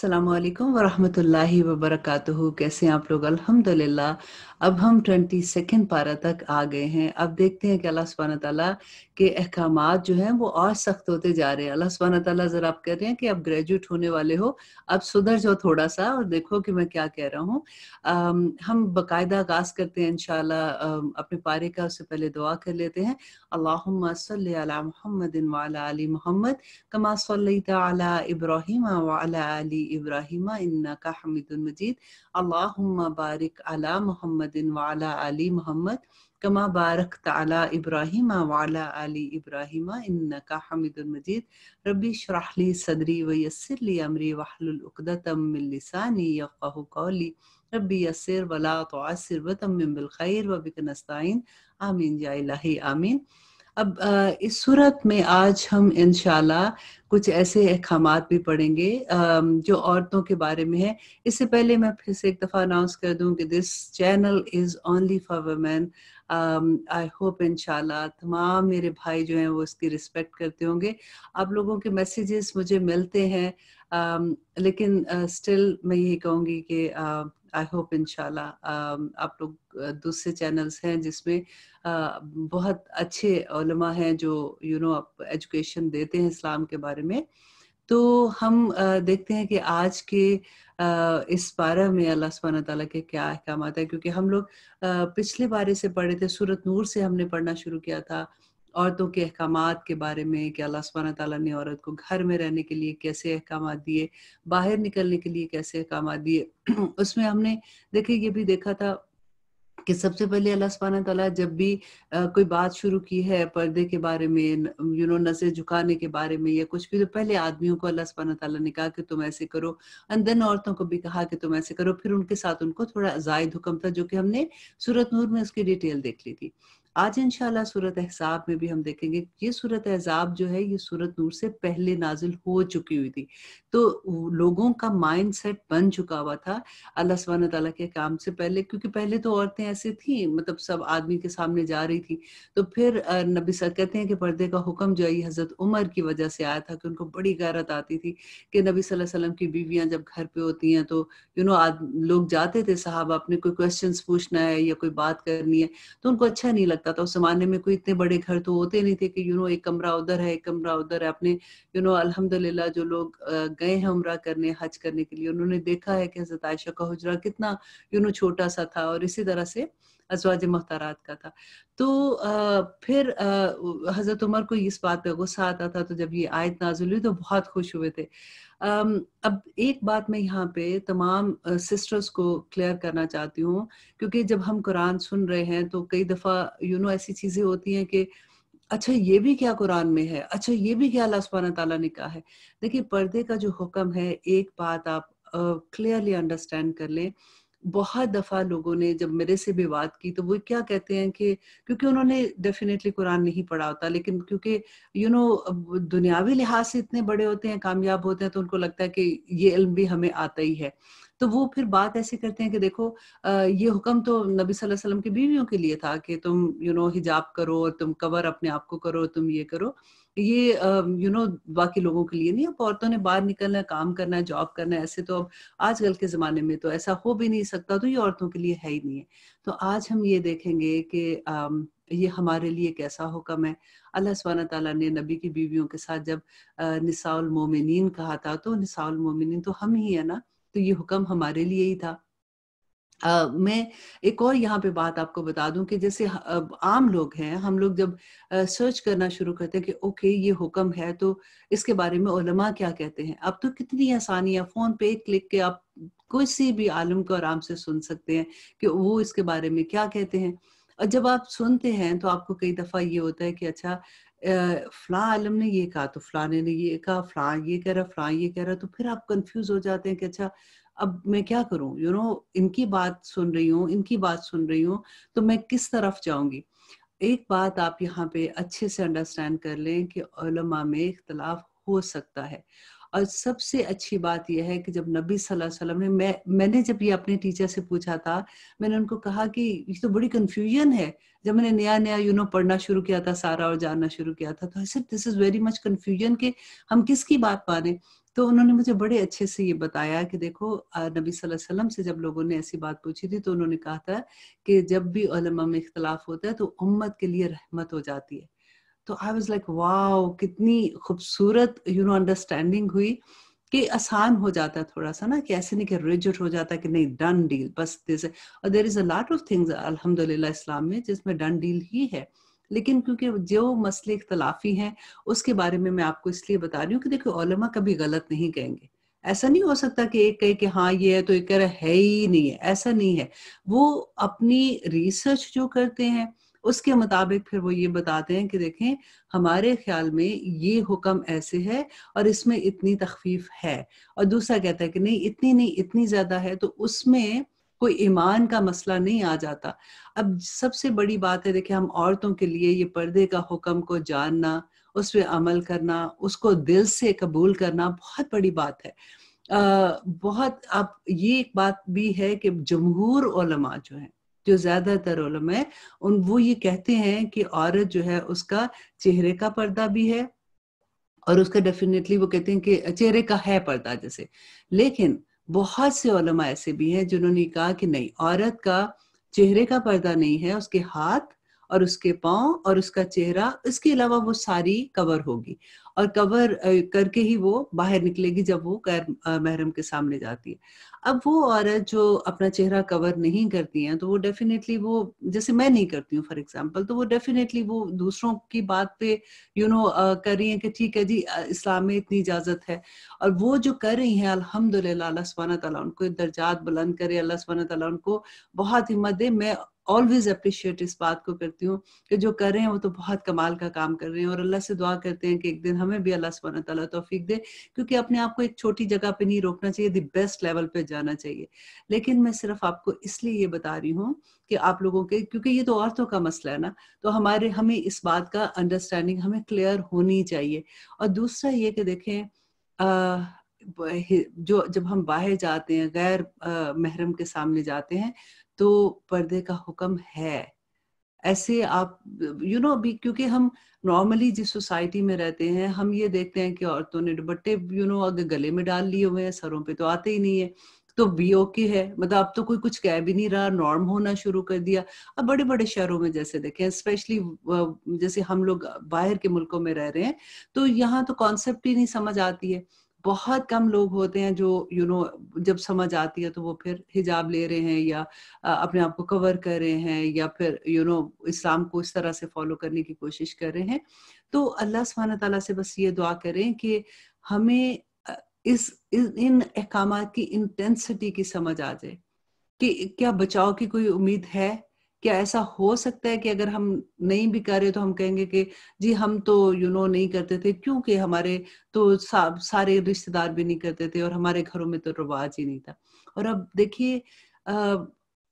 असलकम वरहमतुल्लाहि वबरकातुहु कैसे आप लोग अल्हम्दुलिल्लाह अब हम ट्वेंटी सेकेंड पारा तक आ गए हैं अब देखते हैं कि अल्लाह सुबहान ताली के अहकाम जो हैं वो और सख्त होते जा रहे हैं अल्लाह सुबहान ताली ज़रा आप कह रहे हैं कि आप ग्रेजुएट होने वाले हो अब सुधर जाओ थोड़ा सा और देखो कि मैं क्या कह रहा हूँ हम बाकायदा आगाज़ करते हैं इन अपने पारे का उससे पहले दुआ कर लेते हैं अल्लाह महमद वाली मोहम्मद कमा सल इब्राहिम वाली इब्राहिम इन्ना हमीद मजीद अल्लाहुम्मा बारिक अला मोहम्मद वाला अली मोहम्मद कमा बारक तला इब्राहिम वाला अली इब्राहिम इन्ना हमीद मजीद रबी शराहली सदरी वयसरली अमरी वाहलतमिलसानी यफ़ाह कौली रबी यसर वला तो आसर वतम बिलखैर वबिक नस्ताइन आमीन या इलाही आमीन अब इस सूरत में आज हम इनशाला कुछ ऐसे अहकाम भी पढ़ेंगे जो औरतों के बारे में है इससे पहले मैं फिर से एक दफ़ा अनाउंस कर दूं कि this channel is only for women I hope इन तमाम मेरे भाई जो हैं वो इसकी रिस्पेक्ट करते होंगे आप लोगों के मैसेजेस मुझे मिलते हैं लेकिन स्टिल मैं यही कहूँगी कि आई होप इनशाला आप लोग दूसरे चैनल्स हैं जिसमें बहुत अच्छे ओलमा हैं जो यू नो आप एजुकेशन देते हैं इस्लाम के बारे में तो हम देखते हैं कि आज के इस बारह में अल्लाह सुबहाना तला के क्या अहकाम है क्योंकि हम लोग पिछले बारे से पढ़े थे सूरत नूर से हमने पढ़ना शुरू किया था औरतों के अहकाम के बारे में कि अल्लाह सुबहाना तला ने औरत को घर में रहने के लिए कैसे अहकाम दिए बाहर निकलने के लिए कैसे अहकाम दिए उसमें हमने देखिए ये भी देखा था कि सबसे पहले अल्लाह सुबहाना तला जब भी आ, कोई बात शुरू की है पर्दे के बारे में यू नो नजर झुकाने के बारे में या कुछ भी तो पहले आदमियों को अल्लाह सुबहाना तला ने कहा कि तुम ऐसे करो एंड देन औरतों को भी कहा कि तुम ऐसे करो फिर उनके साथ उनको थोड़ा जायद हुक्म था जो कि हमने सूरत नूर में उसकी डिटेल देख ली थी आज इंशाल्लाह सूरत एहसाब में भी हम देखेंगे ये सूरत एहसाब जो है ये सूरत नूर से पहले नाजिल हो चुकी हुई थी तो लोगों का माइंड सेट बन चुका हुआ था अल्लाह सुबहान तला के काम से पहले क्योंकि पहले तो औरतें ऐसी थी मतलब सब आदमी के सामने जा रही थी तो फिर नबी सर कहते हैं कि पर्दे का हुक्म जो है हज़रत उमर की वजह से आया था कि उनको बड़ी गैरत आती थी कि नबी सल्लम की बीवियाँ जब घर पे होती हैं तो यू नो लोग जाते थे साहब आपने कोई क्वेश्चन पूछना है या कोई बात करनी है तो उनको अच्छा नहीं लगता लगता था उस जमाने में कोई इतने बड़े घर तो होते नहीं थे कि यू नो एक कमरा उधर है एक कमरा उधर है अपने यू नो अल्हम्दुलिल्लाह जो लोग गए हैं उम्र करने हज करने के लिए उन्होंने देखा है कि हजरत आयशा का हजरा कितना यू नो छोटा सा था और इसी तरह से अजवाज मुख्तारात का था तो आ, फिर हज़रत उमर को इस बात पर गुस्सा आता था तो जब ये आयत नाजुल हुई तो बहुत खुश हुए थे Um, अब एक बात मैं यहाँ पे तमाम सिस्टर्स को क्लियर करना चाहती हूँ क्योंकि जब हम कुरान सुन रहे हैं तो कई दफ़ा यू नो ऐसी चीज़ें होती हैं कि अच्छा ये भी क्या कुरान में है अच्छा ये भी क्या अल्लाह सुबहाना तला ने कहा है देखिए पर्दे का जो हुक्म है एक बात आप क्लियरली अंडरस्टैंड कर लें बहुत दफ़ा लोगों ने जब मेरे से भी बात की तो वो क्या कहते हैं कि क्योंकि उन्होंने डेफिनेटली कुरान नहीं पढ़ा होता लेकिन क्योंकि यू नो दुनियावी लिहाज से इतने बड़े होते हैं कामयाब होते हैं तो उनको लगता है कि ये इल्म भी हमें आता ही है तो वो फिर बात ऐसे करते हैं कि देखो ये हुक्म तो नबी सल्लल्लाहु अलैहि वसल्लम की बीवियों के लिए था कि तुम यू नो हिजाब करो तुम कवर अपने आप को करो तुम ये करो तो ये यू नो बाकी लोगों के लिए नहीं अब औरतों ने बाहर निकलना काम करना जॉब करना ऐसे तो अब आजकल के ज़माने में तो ऐसा हो भी नहीं सकता तो ये औरतों के लिए है ही नहीं है तो आज हम ये देखेंगे कि ये हमारे लिए कैसा हुक्म है अल्लाह सुबहाना तला ने नबी की बीवियों के साथ जब निसाउल मोमिन कहा था तो निसाउल मोमिन तो हम ही है ना तो ये हुक्म हमारे लिए ही था Uh, मैं एक और यहाँ पे बात आपको बता दूं कि जैसे आम लोग हैं हम लोग जब सर्च करना शुरू करते हैं कि ओके ये हुक्म है तो इसके बारे में ओलमा क्या कहते हैं अब तो कितनी आसानी है फोन पे एक क्लिक के आप किसी भी आलम को आराम से सुन सकते हैं कि वो इसके बारे में क्या कहते हैं और जब आप सुनते हैं तो आपको कई दफा ये होता है कि अच्छा फला आलम ने ये कहा तो फलाने ने ये कहा फला ये कह रहा फला ये कह रहा तो फिर आप कंफ्यूज हो जाते हैं कि अच्छा अब मैं क्या करूं यू you नो know, इनकी बात सुन रही हूँ इनकी बात सुन रही हूँ तो मैं किस तरफ जाऊंगी एक बात आप यहाँ पे अच्छे से अंडरस्टैंड कर लें कि ओलमा में इख्तलाफ हो सकता है और सबसे अच्छी बात यह है कि जब नबी सल्लल्लाहु अलैहि वसल्लम ने मैं मैंने जब ये अपने टीचर से पूछा था मैंने उनको कहा कि ये तो बड़ी कंफ्यूजन है जब मैंने नया नया यू नो पढ़ना शुरू किया था सारा और जानना शुरू किया था तो this is very much confusion के हम किसकी बात माने तो उन्होंने मुझे बड़े अच्छे से ये बताया कि देखो नबी वसल्लम से जब लोगों ने ऐसी बात पूछी थी तो उन्होंने कहा था कि जब भी उलमा में इख्तलाफ होता है तो उम्मत के लिए रहमत हो जाती है तो आई वॉज लाइक वाओ कितनी खूबसूरत यू नो अंडरस्टैंडिंग हुई कि आसान हो जाता है थोड़ा सा ना कि ऐसे नहीं कि रिजट हो जाता है कि नहीं डन डील बस दिस और there is a lot of things अलहमदुल्ला इस्लाम में जिसमें डन डील ही है लेकिन क्योंकि जो मसले इख्तलाफी हैं उसके बारे में मैं आपको इसलिए बता रही हूँ कि देखिए ओलमा कभी गलत नहीं कहेंगे ऐसा नहीं हो सकता कि एक कहे कि हाँ ये है तो एक कह रहा है ही नहीं है ऐसा नहीं है वो अपनी रिसर्च जो करते हैं उसके मुताबिक फिर वो ये बताते हैं कि देखें हमारे ख्याल में ये हुक्म ऐसे है और इसमें इतनी तखफीफ है और दूसरा कहता है कि नहीं इतनी नहीं इतनी ज्यादा है तो उसमें कोई ईमान का मसला नहीं आ जाता अब सबसे बड़ी बात है देखिए हम औरतों के लिए ये पर्दे का हुक्म को जानना उस पर अमल करना उसको दिल से कबूल करना बहुत बड़ी बात है आ, बहुत आप ये एक बात भी है कि जमहूर ओलमा जो है जो ज्यादातर है उन वो ये कहते हैं कि औरत जो है उसका चेहरे का पर्दा भी है और उसका डेफिनेटली वो कहते हैं कि चेहरे का है पर्दा जैसे लेकिन बहुत से ओलमा ऐसे भी हैं जिन्होंने कहा कि नहीं औरत का चेहरे का पर्दा नहीं है उसके हाथ और उसके पाँव और उसका चेहरा इसके अलावा वो सारी कवर होगी और कवर करके ही वो बाहर निकलेगी जब वो गैर महरम के सामने जाती है अब वो औरत जो अपना चेहरा कवर नहीं करती हैं तो वो डेफिनेटली वो जैसे मैं नहीं करती हूँ फॉर एग्जाम्पल तो वो डेफिनेटली वो दूसरों की बात पे यू नो कर रही हैं कि ठीक है जी इस्लाम में इतनी इजाजत है और वो जो कर रही हैं अल्हम्दुलिल्लाह अल्लाह सुबहाना तला उनको दर्जात बुलंद करे अल्लाह सुबहाना तला उनको बहुत हिम्मत दे मैं ऑलवेज अप्रिशिएट इस बात को करती हूँ कि जो कर रहे हैं वो तो बहुत कमाल का काम कर रहे हैं और अल्लाह से दुआ करते हैं कि एक दिन हमें भी अल्लाह सुबह तला तोफीक दे क्योंकि अपने आप को एक छोटी जगह पे नहीं रोकना चाहिए दी बेस्ट लेवल पे जाना चाहिए लेकिन मैं सिर्फ आपको इसलिए ये बता रही हूँ कि आप लोगों के क्योंकि ये तो औरतों का मसला है ना तो हमारे हमें इस बात का अंडरस्टैंडिंग हमें क्लियर होनी चाहिए और दूसरा ये कि देखें जो जब हम बाहर जाते हैं गैर महरम के सामने जाते हैं तो पर्दे का हुक्म है ऐसे आप यू you नो know, भी क्योंकि हम नॉर्मली जिस सोसाइटी में रहते हैं हम ये देखते हैं कि औरतों ने दुबट्टे यू नो अगर गले में डाल लिए हुए हैं सरों पे तो आते ही नहीं है तो बी ओके है मतलब अब तो कोई कुछ कह भी नहीं रहा नॉर्म होना शुरू कर दिया अब बड़े बड़े शहरों में जैसे देखें स्पेशली जैसे हम लोग बाहर के मुल्कों में रह रहे हैं तो यहाँ तो कॉन्सेप्ट ही नहीं समझ आती है बहुत कम लोग होते हैं जो यू you नो know, जब समझ आती है तो वो फिर हिजाब ले रहे हैं या अपने आप को कवर कर रहे हैं या फिर यू you नो know, इस्लाम को इस तरह से फॉलो करने की कोशिश कर रहे हैं तो अल्लाह सुबहान तला से बस ये दुआ करें कि हमें इस, इस इन अहकाम की इंटेंसिटी की समझ आ जाए कि क्या बचाव की कोई उम्मीद है क्या ऐसा हो सकता है कि अगर हम नहीं भी कर रहे तो हम कहेंगे कि जी हम तो यू you नो know, नहीं करते थे क्योंकि हमारे तो सा, सारे रिश्तेदार भी नहीं करते थे और हमारे घरों में तो रिवाज ही नहीं था और अब देखिए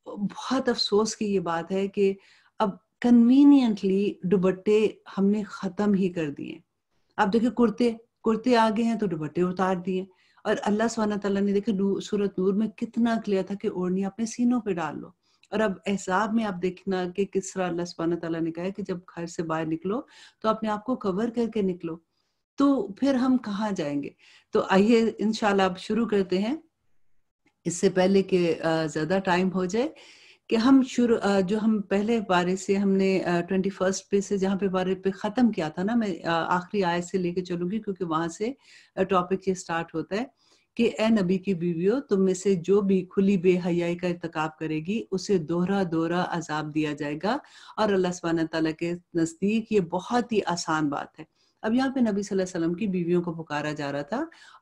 बहुत अफसोस की ये बात है कि अब कन्वीनियंटली दुबट्टे हमने खत्म ही कर दिए आप देखिए कुर्ते कुर्ते आ गए हैं तो दुबट्टे उतार दिए और अल्लाह सुबहाना तला ने देखा सूरत नूर में कितना क्लियर था कि ओढ़नी अपने सीनों पे डाल लो और अब एहसाब में आप देखना कि किस तरह अल्लाह सुबहाना तला ने कहा कि जब घर से बाहर निकलो तो अपने आप को कवर करके निकलो तो फिर हम कहाँ जाएंगे तो आइए इनशाला आप शुरू करते हैं इससे पहले के ज्यादा टाइम हो जाए कि हम शुरू जो हम पहले बारे से हमने ट्वेंटी फर्स्ट पे से जहाँ पे बारे पे ख़त्म किया था ना मैं आखिरी आय से लेके चलूंगी क्योंकि वहां से टॉपिक ये स्टार्ट होता है कि ए नबी की बीवियों तुम में से जो भी खुली बेहयाई का इरतकाब करेगी उसे दोहरा दोहरा अजाब दिया जाएगा और अल्लाह सुबहाना तला के नज़दीक ये बहुत ही आसान बात है अब यहाँ पे नबी वसल्लम की बीवियों को पुकारा जा रहा था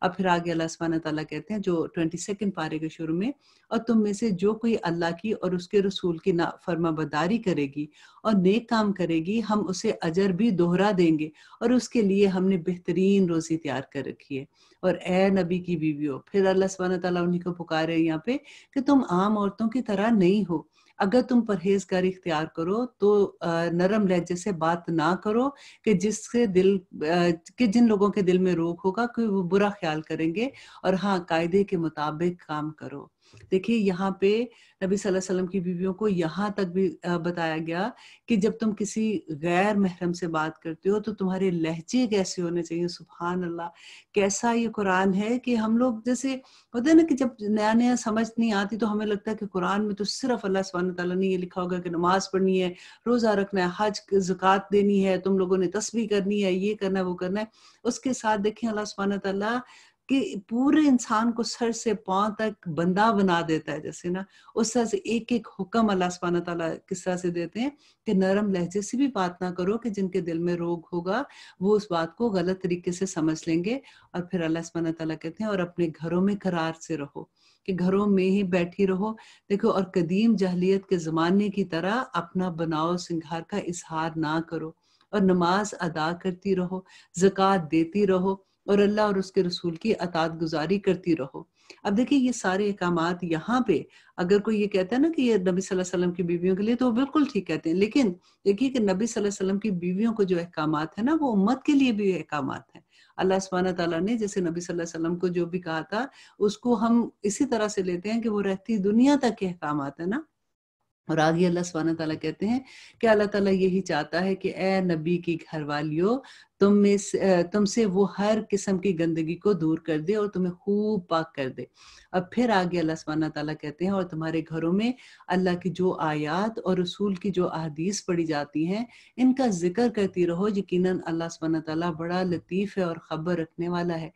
अब फिर आगे अल्लाह सुबहान तला कहते हैं जो ट्वेंटी सेकेंड पारे के शुरू में और तुम में से जो कोई अल्लाह की और उसके रसूल की ना फर्माबदारी करेगी और नेक काम करेगी हम उसे अजर भी दोहरा देंगे और उसके लिए हमने बेहतरीन रोजी तैयार कर रखी है और ए नबी की बीवियों फिर अल्लाह सुबहान तला उन्हीं को पुकारे यहाँ पे कि तुम आम औरतों की तरह नहीं हो अगर तुम परहेजगार इख्तियार करो तो नरम लहजे से बात ना करो कि जिससे दिल कि जिन लोगों के दिल में रोक होगा कि वो बुरा ख्याल करेंगे और हाँ कायदे के मुताबिक काम करो देखिए यहाँ पे नबी सल्लल्लाहु अलैहि वसल्लम की बीवियों को यहाँ तक भी बताया गया कि जब तुम किसी गैर महरम से बात करते हो तो तुम्हारे लहजे कैसे होने चाहिए सुबहान अल्लाह कैसा ये कुरान है कि हम लोग जैसे होता है ना कि जब नया नया समझ नहीं आती तो हमें लगता है कि कुरान में तो सिर्फ अल्लाह सुबहान तला ने ये लिखा होगा कि नमाज पढ़नी है रोज़ा रखना है हज जक़ात देनी है तुम लोगों ने तस्वीर करनी है ये करना है वो करना है उसके साथ देखें अल्लाह सुबहान तला कि पूरे इंसान को सर से पांव तक बंदा बना देता है जैसे ना उस तरह से एक एक हुक्म अल्लाह सुबहाना तला किस तरह से देते हैं कि नरम लहजे से भी बात ना करो कि जिनके दिल में रोग होगा वो उस बात को गलत तरीके से समझ लेंगे और फिर अल्लाह सुबहाना तला कहते हैं और अपने घरों में करार से रहो कि घरों में ही बैठी रहो देखो और कदीम जहलीत के ज़माने की तरह अपना बनाओ सिंगार का इजहार ना करो और नमाज अदा करती रहो जक़ात देती रहो और अल्लाह और उसके रसूल की अतात गुजारी करती रहो अब देखिए ये सारे अहकाम यहाँ पे अगर कोई ये कहता है ना कि ये नबी सल्लल्लाहु अलैहि वसल्लम की बीवियों के लिए तो बिल्कुल ठीक कहते हैं लेकिन देखिए कि नबी सल्लल्लाहु अलैहि वसल्लम की बीवियों को जो अहकाम है ना वो उम्मत के लिए भी अहकाम है अल्लाह सुबहाना तला ने जैसे नबी सल्लल्लाहु अलैहि वसल्लम को जो भी कहा था उसको हम इसी तरह से लेते हैं कि वो रहती दुनिया तक के अहकाम है ना और आगे अल्लाह सुबहाना तला कहते हैं कि अल्लाह तला यही चाहता है कि ए नबी की घर वालियों तुम में तुमसे वो हर किस्म की गंदगी को दूर कर दे और तुम्हें खूब पाक कर दे अब फिर आगे अल्लाह सुबहाना तला कहते हैं और तुम्हारे घरों में अल्लाह की जो आयात और रसूल की जो अहदीस पढ़ी जाती हैं इनका जिक्र करती रहो यकीन अल्लाह सुबहाना तला बड़ा लतीफ़ है और ख़बर रखने वाला है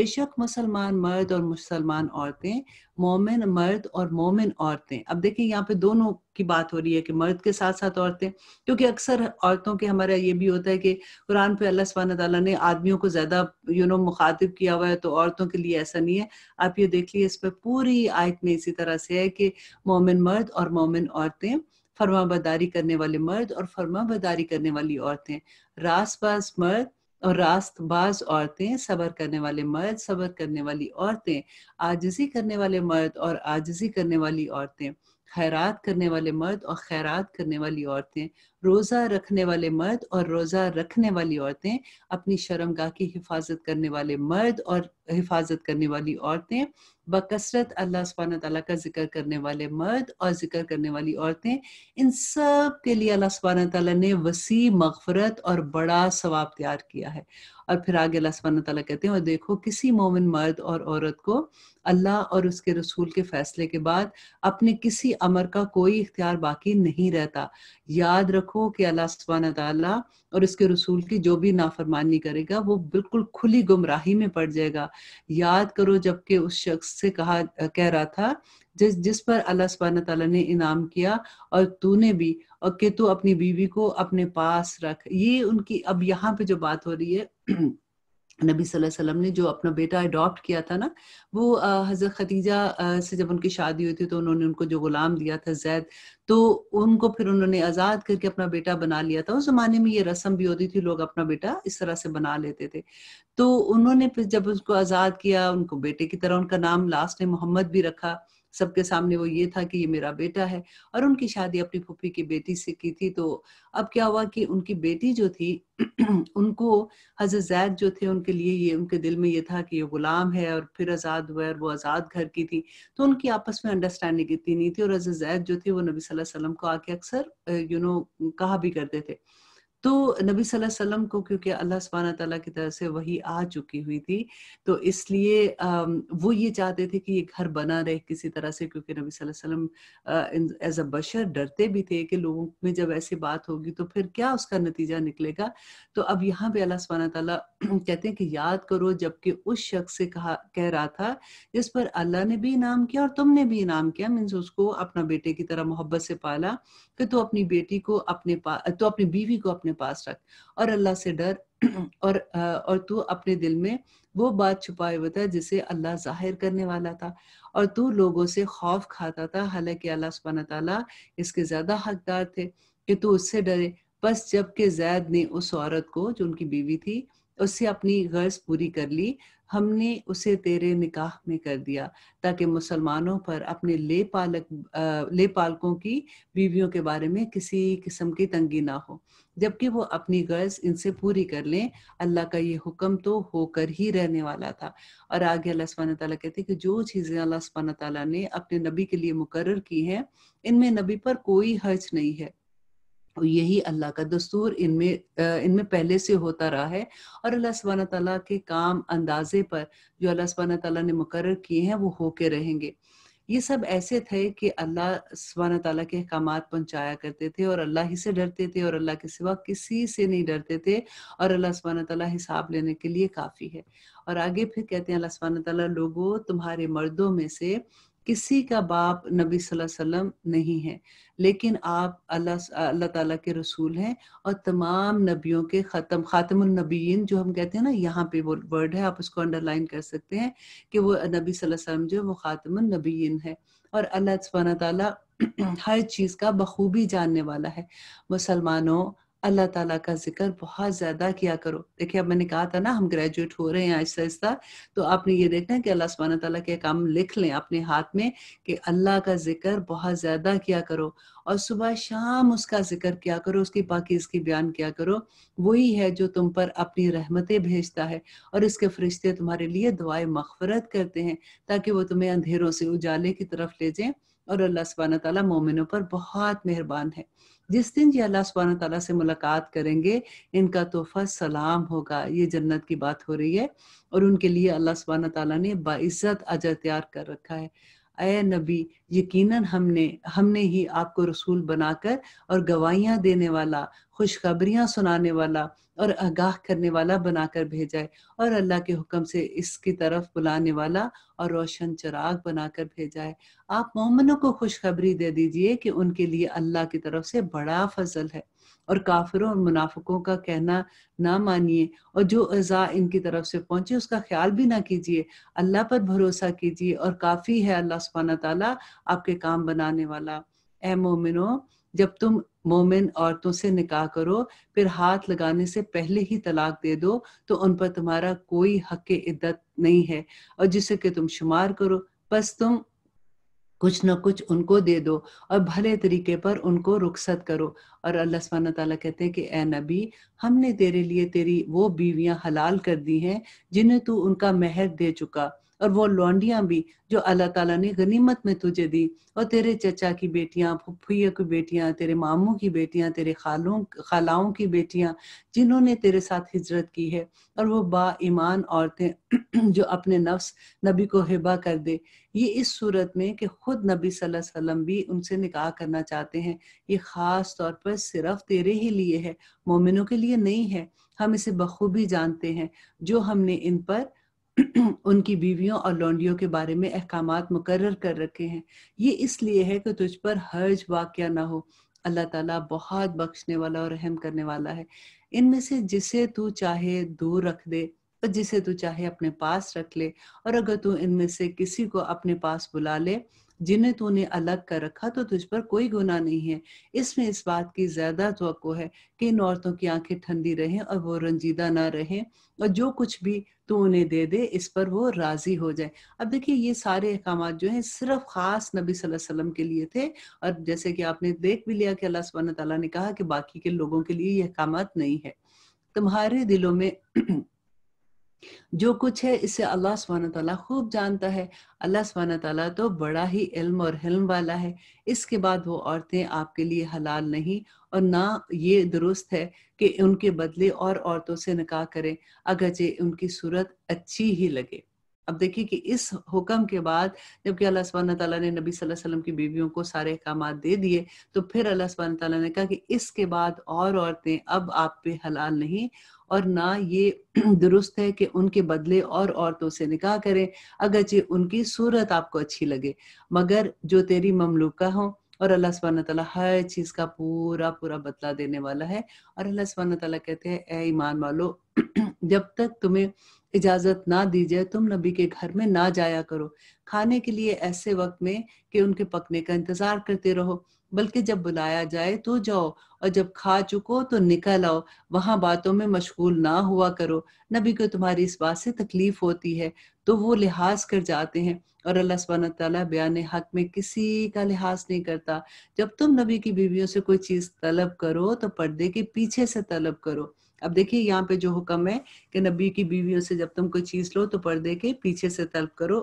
बेशक मुसलमान मर्द और मुसलमान औरतें मोमिन मर्द और मोमिन औरतें अब देखिए यहाँ पे दोनों की बात हो रही है कि मर्द के साथ साथ औरतें क्योंकि अक्सर औरतों के हमारा ये भी होता है कि कुरान पे अल्लाह अल्लाह सुबहाना ने आदमियों को ज़्यादा यू नो मुखातिब किया हुआ है तो औरतों के लिए ऐसा नहीं है आप ये देखिए इस पर पूरी आयत में इसी तरह से है कि मोमिन मर्द और मोमिन औरतें फरमा बदारी करने वाले मर्द और फरमा बदारी करने वाली औरतें रास बास मर्द और रास्त बाज औरतें सबर करने वाले मर्द सबर करने वाली औरतें आजजी करने वाले मर्द और आजजी करने वाली औरतें खैरात करने वाले मर्द और खैरात करने वाली औरतें रोज़ा रखने वाले मर्द और रोज़ा रखने वाली औरतें अपनी शर्मगा की हिफाजत करने वाले मर्द और हिफाजत करने वाली औरतें बकसरत अल्लाह सुबहान तला का जिक्र करने वाले मर्द और जिक्र करने वाली औरतें इन सब के लिए अल्लाह सुबहान तला ने वसी मफफरत और बड़ा सवाब तैयार किया है और फिर आगे अल्लाह सुबहान तला कहते हैं और देखो किसी मोमिन मर्द और औरत को अल्लाह और उसके रसूल के फैसले के बाद अपने किसी अमर का कोई इख्तियार बाकी नहीं रहता याद रखो रखो कि अल्लाह सुबहान और उसके रसूल की जो भी नाफरमानी करेगा वो बिल्कुल खुली गुमराही में पड़ जाएगा याद करो जबकि उस शख्स से कहा कह रहा था जिस जिस पर अल्लाह सुबहान तला ने इनाम किया और तूने भी और कि तू अपनी बीवी को अपने पास रख ये उनकी अब यहाँ पे जो बात हो रही है नबी सल्लल्लाहु अलैहि वसल्लम ने जो अपना बेटा अडॉप्ट किया था ना वो हज़रत खदीजा से जब उनकी शादी हुई थी तो उन्होंने उनको जो गुलाम दिया था जैद तो उनको फिर उन्होंने आज़ाद करके अपना बेटा बना लिया था उस ज़माने में ये रस्म भी होती थी लोग अपना बेटा इस तरह से बना लेते थे तो उन्होंने फिर जब उसको आज़ाद किया उनको बेटे की तरह उनका नाम लास्ट ने मोहम्मद भी रखा सबके सामने वो ये था कि ये मेरा बेटा है और उनकी शादी अपनी फूफी की बेटी से की थी तो अब क्या हुआ कि उनकी बेटी जो थी उनको हजरत जैद जो थे उनके लिए ये उनके दिल में ये था कि ये गुलाम है और फिर आज़ाद हुआ और वो आज़ाद घर की थी तो उनकी आपस में अंडरस्टैंडिंग इतनी नहीं थी और हजरत जैद जो थे वो नबी सल्लल्लाहु अलैहि वसल्लम को आके अक्सर यू नो कहा भी करते थे तो नबी सल्लल्लाहु अलैहि वसल्लम को क्योंकि अल्लाह सुबहाना तला की तरफ से वही आ चुकी हुई थी तो इसलिए वो ये चाहते थे कि ये घर बना रहे किसी तरह से क्योंकि नबी सल्लल्लाहु अलैहि वसल्लम एज अ बशर डरते भी थे कि लोगों में जब ऐसी बात होगी तो फिर क्या उसका नतीजा निकलेगा तो अब यहाँ पे अल्लाह सुबहाना तला कहते हैं कि याद करो जबकि उस शख्स से कहा कह रहा था जिस पर अल्लाह ने भी इनाम किया और तुमने भी इनाम किया मीन्स उसको अपना बेटे की तरह मोहब्बत से पाला फिर तो अपनी बेटी को अपने तो अपनी बीवी को अपने अपने पास रख और अल्लाह से डर और और तू अपने दिल में वो बात छुपाए हुआ था जिसे अल्लाह जाहिर करने वाला था और तू लोगों से खौफ खाता था हालांकि अल्लाह सुबहाना तला इसके ज्यादा हकदार थे कि तू उससे डरे बस जबकि जैद ने उस औरत को जो उनकी बीवी थी उससे अपनी गर्ज पूरी कर ली हमने उसे तेरे निकाह में कर दिया ताकि मुसलमानों पर अपने ले पालक ले पालकों की बीवियों के बारे में किसी किस्म की तंगी ना हो जबकि वो अपनी गर्ज इनसे पूरी कर लें अल्लाह का ये हुक्म तो होकर ही रहने वाला था और आगे अल्लाह सुबहाना ताला कहते हैं कि जो चीज़ें अल्लाह सुबहाना ताला ने अपने नबी के लिए मुकर की हैं इनमें नबी पर कोई हर्ज नहीं है और यही अल्लाह का दस्तूर इनमें इनमें पहले से होता रहा है और अल्लाह सुबहाना तला के काम अंदाजे पर जो अल्लाह सुबहाना तला ने मुकर किए हैं वो होके रहेंगे ये सब ऐसे थे कि अल्लाह सुबहाना तला के अहकाम पहुंचाया करते थे और अल्लाह ही से डरते थे और अल्लाह के सिवा किसी से नहीं डरते थे और अल्लाह सुबहाना तला हिसाब लेने के लिए काफ़ी है और आगे फिर कहते हैं अल्लाह सुबहाना तला लोगों तुम्हारे मर्दों में से किसी का बाप नबी वसल्लम नहीं है लेकिन आप अल्लाह अल्लाह ताला के रसूल हैं और तमाम नबियों के ख़त्म ख़ातमनबीन जो हम कहते हैं ना यहाँ पे वो वर्ड है आप उसको अंडरलाइन कर सकते हैं कि वो नबी वसल्लम जो वो नबीन है और अल्लाह तबारा ताला हर चीज़ का बखूबी जानने वाला है मुसलमानों अल्लाह ताला का जिक्र बहुत ज़्यादा किया करो देखिए अब मैंने कहा था ना हम ग्रेजुएट हो रहे हैं आहिस्ता आहिस्ता तो आपने ये देखना है कि अल्लाह सुबहाना ताला के काम लिख लें अपने हाथ में कि अल्लाह का जिक्र बहुत ज़्यादा किया करो और सुबह शाम उसका जिक्र किया करो उसकी इसकी बयान किया करो वही है जो तुम पर अपनी रहमतें भेजता है और इसके फरिश्ते तुम्हारे लिए दुआए मगफरत करते हैं ताकि वो तुम्हें अंधेरों से उजाले की तरफ ले जाए और अल्लाह सुबहाना ताला मोमिनों पर बहुत मेहरबान है जिस दिन ये अल्लाह सुबहाना तला से मुलाकात करेंगे इनका तोहफा सलाम होगा ये जन्नत की बात हो रही है और उनके लिए अल्लाह सुबहाना तला ने बाइज्जत अजर तैयार कर रखा है ए नबी यकीनन हमने हमने ही आपको रसूल बनाकर और गवाहियाँ देने वाला खुशखबरियाँ सुनाने वाला और आगाह करने वाला बनाकर भेजा है और अल्लाह के हुक्म से इसकी तरफ बुलाने वाला और रोशन चराग बनाकर भेजा है आप मोमनों को खुशखबरी दे दीजिए कि उनके लिए अल्लाह की तरफ से बड़ा फजल है और काफिरों और मुनाफिकों का कहना ना मानिए और जो अज़ा इनकी तरफ से पहुंचे उसका ख्याल भी ना कीजिए अल्लाह पर भरोसा कीजिए और काफ़ी है अल्लाह सुबहाना तला आपके काम बनाने वाला ए मोमिनो जब तुम मोमिन औरतों से निकाह करो फिर हाथ लगाने से पहले ही तलाक दे दो तो उन पर तुम्हारा कोई हक इद्दत नहीं है और जिसे कि तुम शुमार करो बस तुम कुछ ना कुछ उनको दे दो और भले तरीके पर उनको रुखसत करो और अल्लाह सुबहान ताला कहते हैं कि ए नबी हमने तेरे लिए तेरी वो बीवियां हलाल कर दी हैं जिन्हें तू उनका मेहर दे चुका और वो लौंडियां भी जो अल्लाह ताला ने गनीमत में तुझे दी और तेरे चचा की बेटियां फुफिया की बेटियां तेरे मामू की बेटियां तेरे खालों खालाओं की बेटियां जिन्होंने तेरे साथ हिजरत की है और वो बा ईमान औरतें जो अपने नफ्स नबी को हिबा कर दे ये इस सूरत में कि खुद नबी सल्लल्लाहु अलैहि वसल्लम भी उनसे निकाह करना चाहते हैं ये ख़ास तौर पर सिर्फ तेरे ही लिए है मोमिनों के लिए नहीं है हम इसे बखूबी जानते हैं जो हमने इन पर उनकी बीवियों और लौंडियों के बारे में अहकाम मुकर कर रखे हैं ये इसलिए है कि तुझ पर हर्ज वाक्य ना हो अल्लाह ताला बहुत बख्शने वाला और रहम करने वाला है इनमें से जिसे तू चाहे दूर रख दे और जिसे तू चाहे अपने पास रख ले और अगर तू इनमें से किसी को अपने पास बुला ले जिन्हें तूने अलग कर रखा तो तुझ पर कोई गुना नहीं है इसमें इस बात की ज्यादा तो है कि इन औरतों की आंखें ठंडी रहें और वो रंजीदा ना रहें और जो कुछ भी तू उन्हें दे दे इस पर वो राजी हो जाए अब देखिए ये सारे अहकाम जो हैं सिर्फ खास नबी वसल्लम के लिए थे और जैसे कि आपने देख भी लिया कि अल्लाह सुबहाना तला ने कहा कि बाकी के लोगों के लिए ये अहकाम नहीं है तुम्हारे दिलों में जो कुछ है इसे अल्लाह सुबहाना तला खूब जानता है अल्लाह सुबहाना तला तो बड़ा ही इल्म और हिल्म वाला है इसके बाद वो औरतें आपके लिए हलाल नहीं और ना ये दुरुस्त है कि उनके बदले और औरतों से निकाह करें अगरचे उनकी सूरत अच्छी ही लगे अब देखिए कि इस हुक्म के बाद जबकि अल्लाह सुबहाना तला ने नबी सल्लल्लाहु अलैहि वसल्लम की बीवियों को सारे अहकाम दे दिए तो फिर अल्लाह सुबहाना तला ने कहा कि इसके बाद और औरतें अब आप पे हलाल नहीं और ना ये दुरुस्त है कि उनके बदले और औरतों से निकाह करें अगरचे उनकी सूरत आपको अच्छी लगे मगर जो तेरी ममलूका हो और अल्लाह सुबहान तला हर चीज का पूरा पूरा बदला देने वाला है और अल्लाह सुबहान तला कहते हैं ए ईमान वालो जब तक तुम्हें इजाजत ना दी जाए तुम नबी के घर में ना जाया करो खाने के लिए ऐसे वक्त में कि उनके पकने का इंतजार करते रहो बल्कि जब बुलाया जाए तो जाओ और जब खा चुको तो निकल आओ वहां बातों में मशगूल ना हुआ करो नबी को तुम्हारी इस बात से तकलीफ होती है तो वो लिहाज कर जाते हैं और अल्लाह सुबहान तला बयान हक में किसी का लिहाज नहीं करता जब तुम नबी की बीवियों से कोई चीज तलब करो तो पर्दे के पीछे से तलब करो अब देखिए यहाँ पे जो हुक्म है कि नबी की बीवियों से जब तुम कोई चीज लो तो पर्दे के पीछे से तलब करो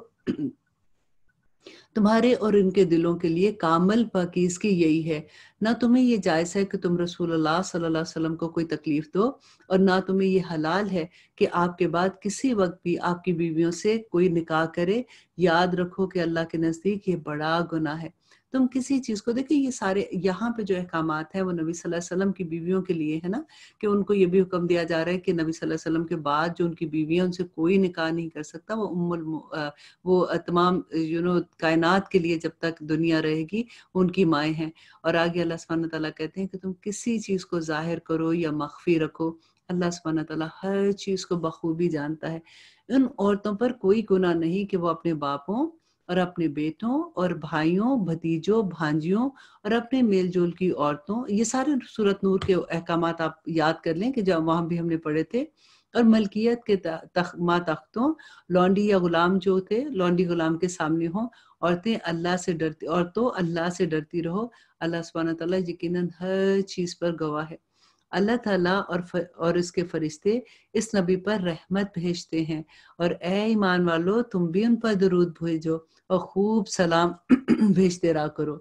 तुम्हारे और इनके दिलों के लिए कामल की यही है ना तुम्हें ये जायज़ है कि तुम रसूल अल्लाह सल्लल्लाहु अलैहि वसल्लम को कोई तकलीफ दो और ना तुम्हें ये हलाल है कि आपके बाद किसी वक्त भी आपकी बीवियों से कोई निकाह करे याद रखो कि अल्लाह के नज़दीक ये बड़ा गुना है तुम किसी चीज को देखिए ये सारे यहाँ पे जो अहकाम है वो नबी वसल्लम की बीवियों के लिए है ना कि उनको ये भी हुक्म दिया जा रहा है कि नबी वसल्लम के बाद जो उनकी बीवियां उनसे कोई निकाह नहीं कर सकता वो उम्र वो तमाम यू नो कायनात के लिए जब तक दुनिया रहेगी उनकी माएँ हैं और आगे अल्लाह सुबहान तला कहते हैं कि तुम किसी चीज़ को जाहिर करो या मख्फी रखो अल्लाह सुबहाना तला हर चीज़ को बखूबी जानता है उन औरतों पर कोई गुना नहीं कि वो अपने बापों और अपने बेटों और भाइयों भतीजों भांजियों और अपने मेल जोल की औरतों ये सारे सूरत नूर के अहकाम आप याद कर लें कि जब वहां भी हमने पढ़े थे और मलकियत के तख, मा तख्तों लॉन्डी या गुलाम जो थे लॉन्डी गुलाम के सामने हो औरतें अल्लाह से डरती और तो अल्लाह से डरती रहो अल्लाह सुबहाना तला यकीन हर चीज़ पर गवाह है अल्लाह ताला और फ, और इसके फरिश्ते इस नबी पर रहमत भेजते हैं और ए ईमान वालो तुम भी उन पर दरूद भेजो और खूब सलाम भेजते रहा करो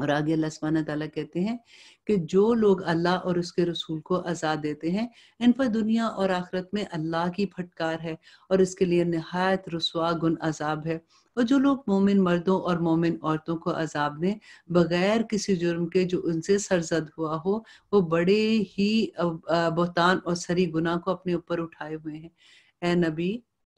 और आगे अल्लाह सुबहान तला कहते हैं कि जो लोग अल्लाह और उसके रसूल को आज़ाद देते हैं इन पर दुनिया और आखरत में अल्लाह की फटकार है और इसके लिए नहायत रसवा गुन अजाब है और जो लोग मोमिन मर्दों और मोमिन औरतों को अजाब दें बगैर किसी जुर्म के जो उनसे सरजद हुआ हो वो बड़े ही बहतान और सरी गुना को अपने ऊपर उठाए हुए हैं ए नबी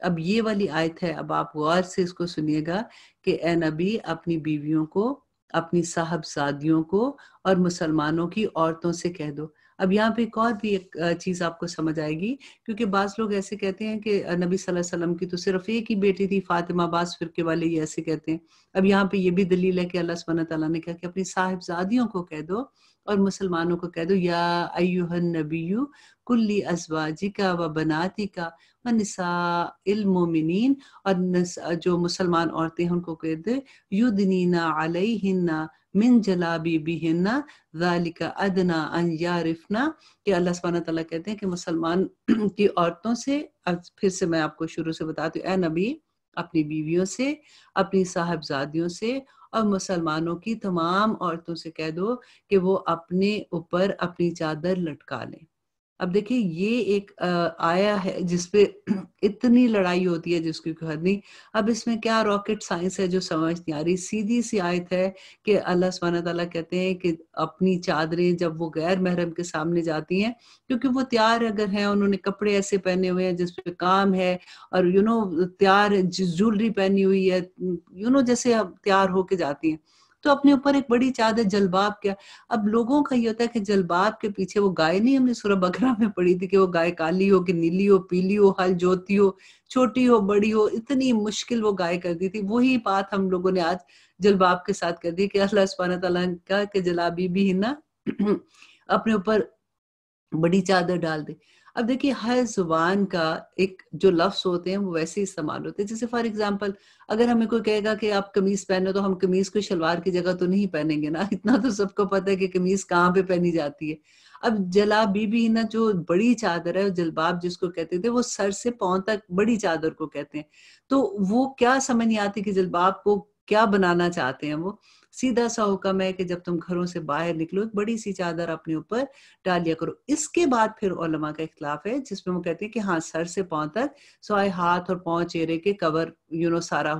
अब ये वाली आयत है अब आप गौर से इसको सुनिएगा कि ए नबी अपनी बीवियों को अपनी साहबजादियों को और मुसलमानों की औरतों से कह दो अब यहाँ पे एक और भी एक चीज आपको समझ आएगी क्योंकि बाज लोग ऐसे कहते हैं कि नबी सल्लल्लाहु अलैहि वसल्लम की तो सिर्फ एक ही बेटी थी फातिमा बास फिर वाले ये ऐसे कहते हैं अब यहाँ पे ये भी दलील है कि अल्लाह सुबहाना तला ने कहा कि अपनी साहिबजादियों को कह दो और मुसलमानों को कह दो या अयुहन नबी कुल्ली अजवाजी का व बनाती का नसामिन और जो मुसलमान औरतें हैं उनको कह दे युदनीना अलहिन्ना मिन जलाबी बिहन्ना जालिका अदना अन यारिफना कि अल्लाह सुबहाना तला कहते हैं कि मुसलमान की औरतों से अब फिर से मैं आपको शुरू से बताती हूँ ए नबी अपनी बीवियों से अपनी साहबजादियों से और मुसलमानों की तमाम औरतों से कह दो कि वो अपने ऊपर अपनी चादर लटका लें अब देखिए ये एक आया है जिसपे इतनी लड़ाई होती है जिसकी हद नहीं अब इसमें क्या रॉकेट साइंस है जो समझ नहीं आ रही सीधी सी आयत है कि अल्लाह सुबहान तला कहते हैं कि अपनी चादरें जब वो गैर महरम के सामने जाती हैं क्योंकि वो तैयार अगर हैं उन्होंने कपड़े ऐसे पहने हुए हैं जिसपे काम है और यू नो तैयार ज्वेलरी पहनी हुई है यू नो जैसे तैयार होके जाती हैं तो अपने ऊपर एक बड़ी चादर जलबाब क्या अब लोगों का ये होता है कि जलबाब के पीछे वो गाय नहीं हमने सूरह बकरा में पढ़ी थी कि वो गाय काली हो कि नीली हो पीली हो हल जोती हो छोटी हो बड़ी हो इतनी मुश्किल वो गाय करती थी वही बात हम लोगों ने आज जलबाब के साथ कर दी कि अल्लाह सुबहाना तला का जलाबी भी ना अपने ऊपर बड़ी चादर डाल दे अब देखिए हर जुबान का एक जो लफ्स होते हैं वो वैसे ही इस्तेमाल होते हैं जैसे फॉर एग्जाम्पल अगर हमें कोई कहेगा कि आप कमीज पहनो तो हम कमीज को शलवार की जगह तो नहीं पहनेंगे ना इतना तो सबको पता है कि कमीज कहाँ पे पहनी जाती है अब जला बीबी ना जो बड़ी चादर है जलबाब जिसको कहते थे वो सर से पाँव तक बड़ी चादर को कहते हैं तो वो क्या समझ नहीं आती कि जलबाब को क्या बनाना चाहते हैं वो सीधा सा हुक्म है कि जब तुम घरों से बाहर निकलो एक बड़ी सी चादर अपने ऊपर डाल लिया करो इसके बाद फिर ओलमा का इख्तलाफ है जिसमें वो कहते हैं कि हाँ सर से पाँव तक सो आए हाथ और पाँव चेहरे के कवर यू नो सारा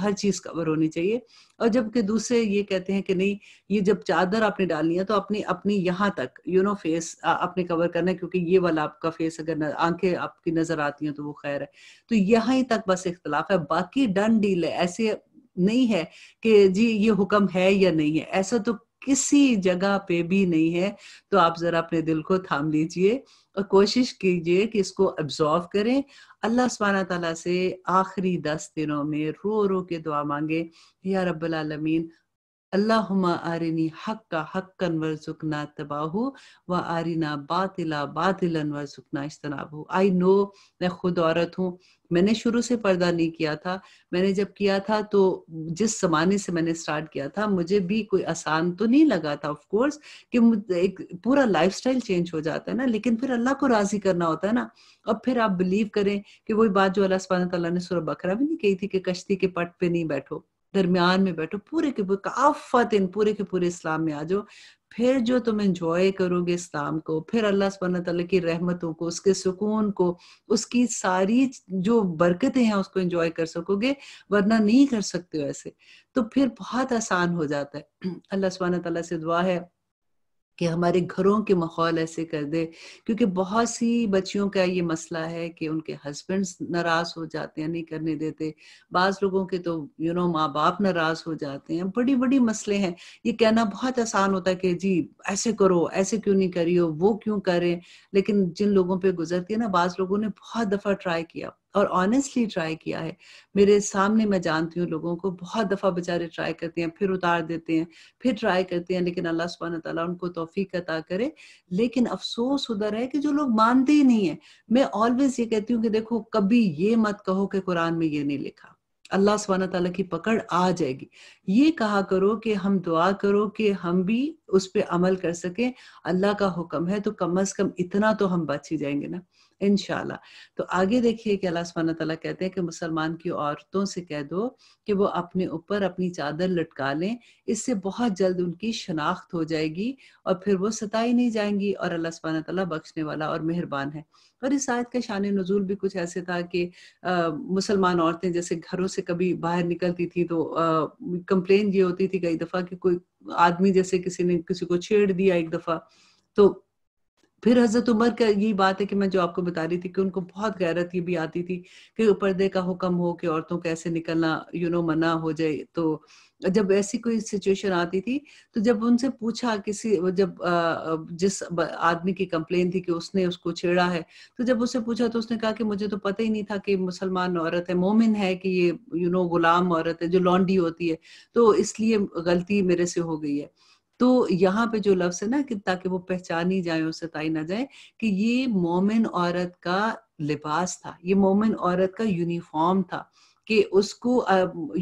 हर चीज कवर होनी चाहिए और जबकि दूसरे ये कहते हैं कि नहीं ये जब चादर आपने डालनी है तो अपनी अपनी यहाँ तक यू नो फेस आपने कवर करना क्योंकि ये वाला आपका फेस अगर आंखें आपकी नजर आती हैं तो वो खैर है तो यहाँ तक बस इख्तलाफ है बाकी डन डील है ऐसे नहीं है कि जी ये हुक्म है या नहीं है ऐसा तो किसी जगह पे भी नहीं है तो आप जरा अपने दिल को थाम लीजिए और कोशिश कीजिए कि इसको अब्जॉर्व करें अल्लाह सुबहाना तला से आखिरी दस दिनों में रो रो के दुआ मांगे या रब्बल आलमीन अल्लाहुमा आरिनी हक्का हक्कन वरजुकना तबाह व आरिना बातिला बातिलन वरजुकना इजतनाबू आई नो मैं खुद औरत हूँ मैंने शुरू से पर्दा नहीं किया था मैंने जब किया था तो जिस जमाने से मैंने स्टार्ट किया था मुझे भी कोई आसान तो नहीं लगा था ऑफ कोर्स कि एक पूरा लाइफस्टाइल चेंज हो जाता है ना लेकिन फिर अल्लाह को राजी करना होता है ना अब फिर आप बिलीव करें कि वही बात जो अल्लाह सुबह ने सुर बकरा भी नहीं कही थी कि कश्ती के पट पर नहीं बैठो दरमियान में बैठो पूरे के पूरे काफत इन पूरे के पूरे इस्लाम में आ जाओ फिर जो तुम इंजॉय करोगे इस्लाम को फिर अल्लाह सुबहान तला की रहमतों को उसके सुकून को उसकी सारी जो बरकतें हैं उसको इंजॉय कर सकोगे वरना नहीं कर सकते हो ऐसे तो फिर बहुत आसान हो जाता है अल्लाह सुबहान तला से दुआ है कि हमारे घरों के माहौल ऐसे कर दे क्योंकि बहुत सी बच्चियों का ये मसला है कि उनके हस्बैंड्स नाराज हो जाते हैं नहीं करने देते बाज लोगों के तो यू नो माँ बाप नाराज हो जाते हैं बड़ी बड़ी मसले हैं ये कहना बहुत आसान होता है कि जी ऐसे करो ऐसे क्यों नहीं करियो वो क्यों करें लेकिन जिन लोगों पर गुजरती है ना बाज लोगों ने बहुत दफा ट्राई किया और ऑनेस्टली ट्राई किया है मेरे सामने मैं जानती हूँ लोगों को बहुत दफ़ा बेचारे ट्राई करते हैं फिर उतार देते हैं फिर ट्राई करते हैं लेकिन अल्लाह सुबहान तला उनको तोफीक अता करे लेकिन अफसोस उधर है कि जो लोग मानते ही नहीं है मैं ऑलवेज ये कहती हूँ कि देखो कभी ये मत कहो कि कुरान में ये नहीं लिखा अल्लाह सुबहाना तला की पकड़ आ जाएगी ये कहा करो कि हम दुआ करो कि हम भी उस पर अमल कर सकें अल्लाह का हुक्म है तो कम अज कम इतना तो हम बच ही जाएंगे ना इन तो आगे देखिए कि अल्लाह सुबहाना तला कहते हैं कि मुसलमान की औरतों से कह दो कि वो अपने ऊपर अपनी चादर लटका लें इससे बहुत जल्द उनकी शनाख्त हो जाएगी और फिर वो सताई नहीं जाएंगी और अल्लाह सुबहान तला बख्शने वाला और मेहरबान है और इस आयत का शान नजूल भी कुछ ऐसे था कि मुसलमान औरतें जैसे घरों से कभी बाहर निकलती थी तो कंप्लेन ये होती थी कई दफ़ा कि कोई आदमी जैसे किसी ने किसी को छेड़ दिया एक दफ़ा तो फिर हजरत उमर का यही बात है कि मैं जो आपको बता रही थी कि उनको बहुत गैरत ये भी आती थी कि पर्दे का हुक्म हो कि औरतों को ऐसे निकलना यू नो मना हो जाए तो जब ऐसी कोई सिचुएशन आती थी तो जब उनसे पूछा किसी जब जिस आदमी की कंप्लेन थी कि उसने उसको छेड़ा है तो जब उससे पूछा तो उसने कहा कि मुझे तो पता ही नहीं था कि मुसलमान औरत है मोमिन है कि ये यू नो गुलाम औरत है जो लॉन्डी होती है तो इसलिए गलती मेरे से हो गई है तो यहाँ पे जो लफ्स है ना कि ताकि वो पहचानी जाए और सताई ना जाए कि ये मोमिन औरत का लिबास था ये मोमिन औरत का यूनिफॉर्म था कि उसको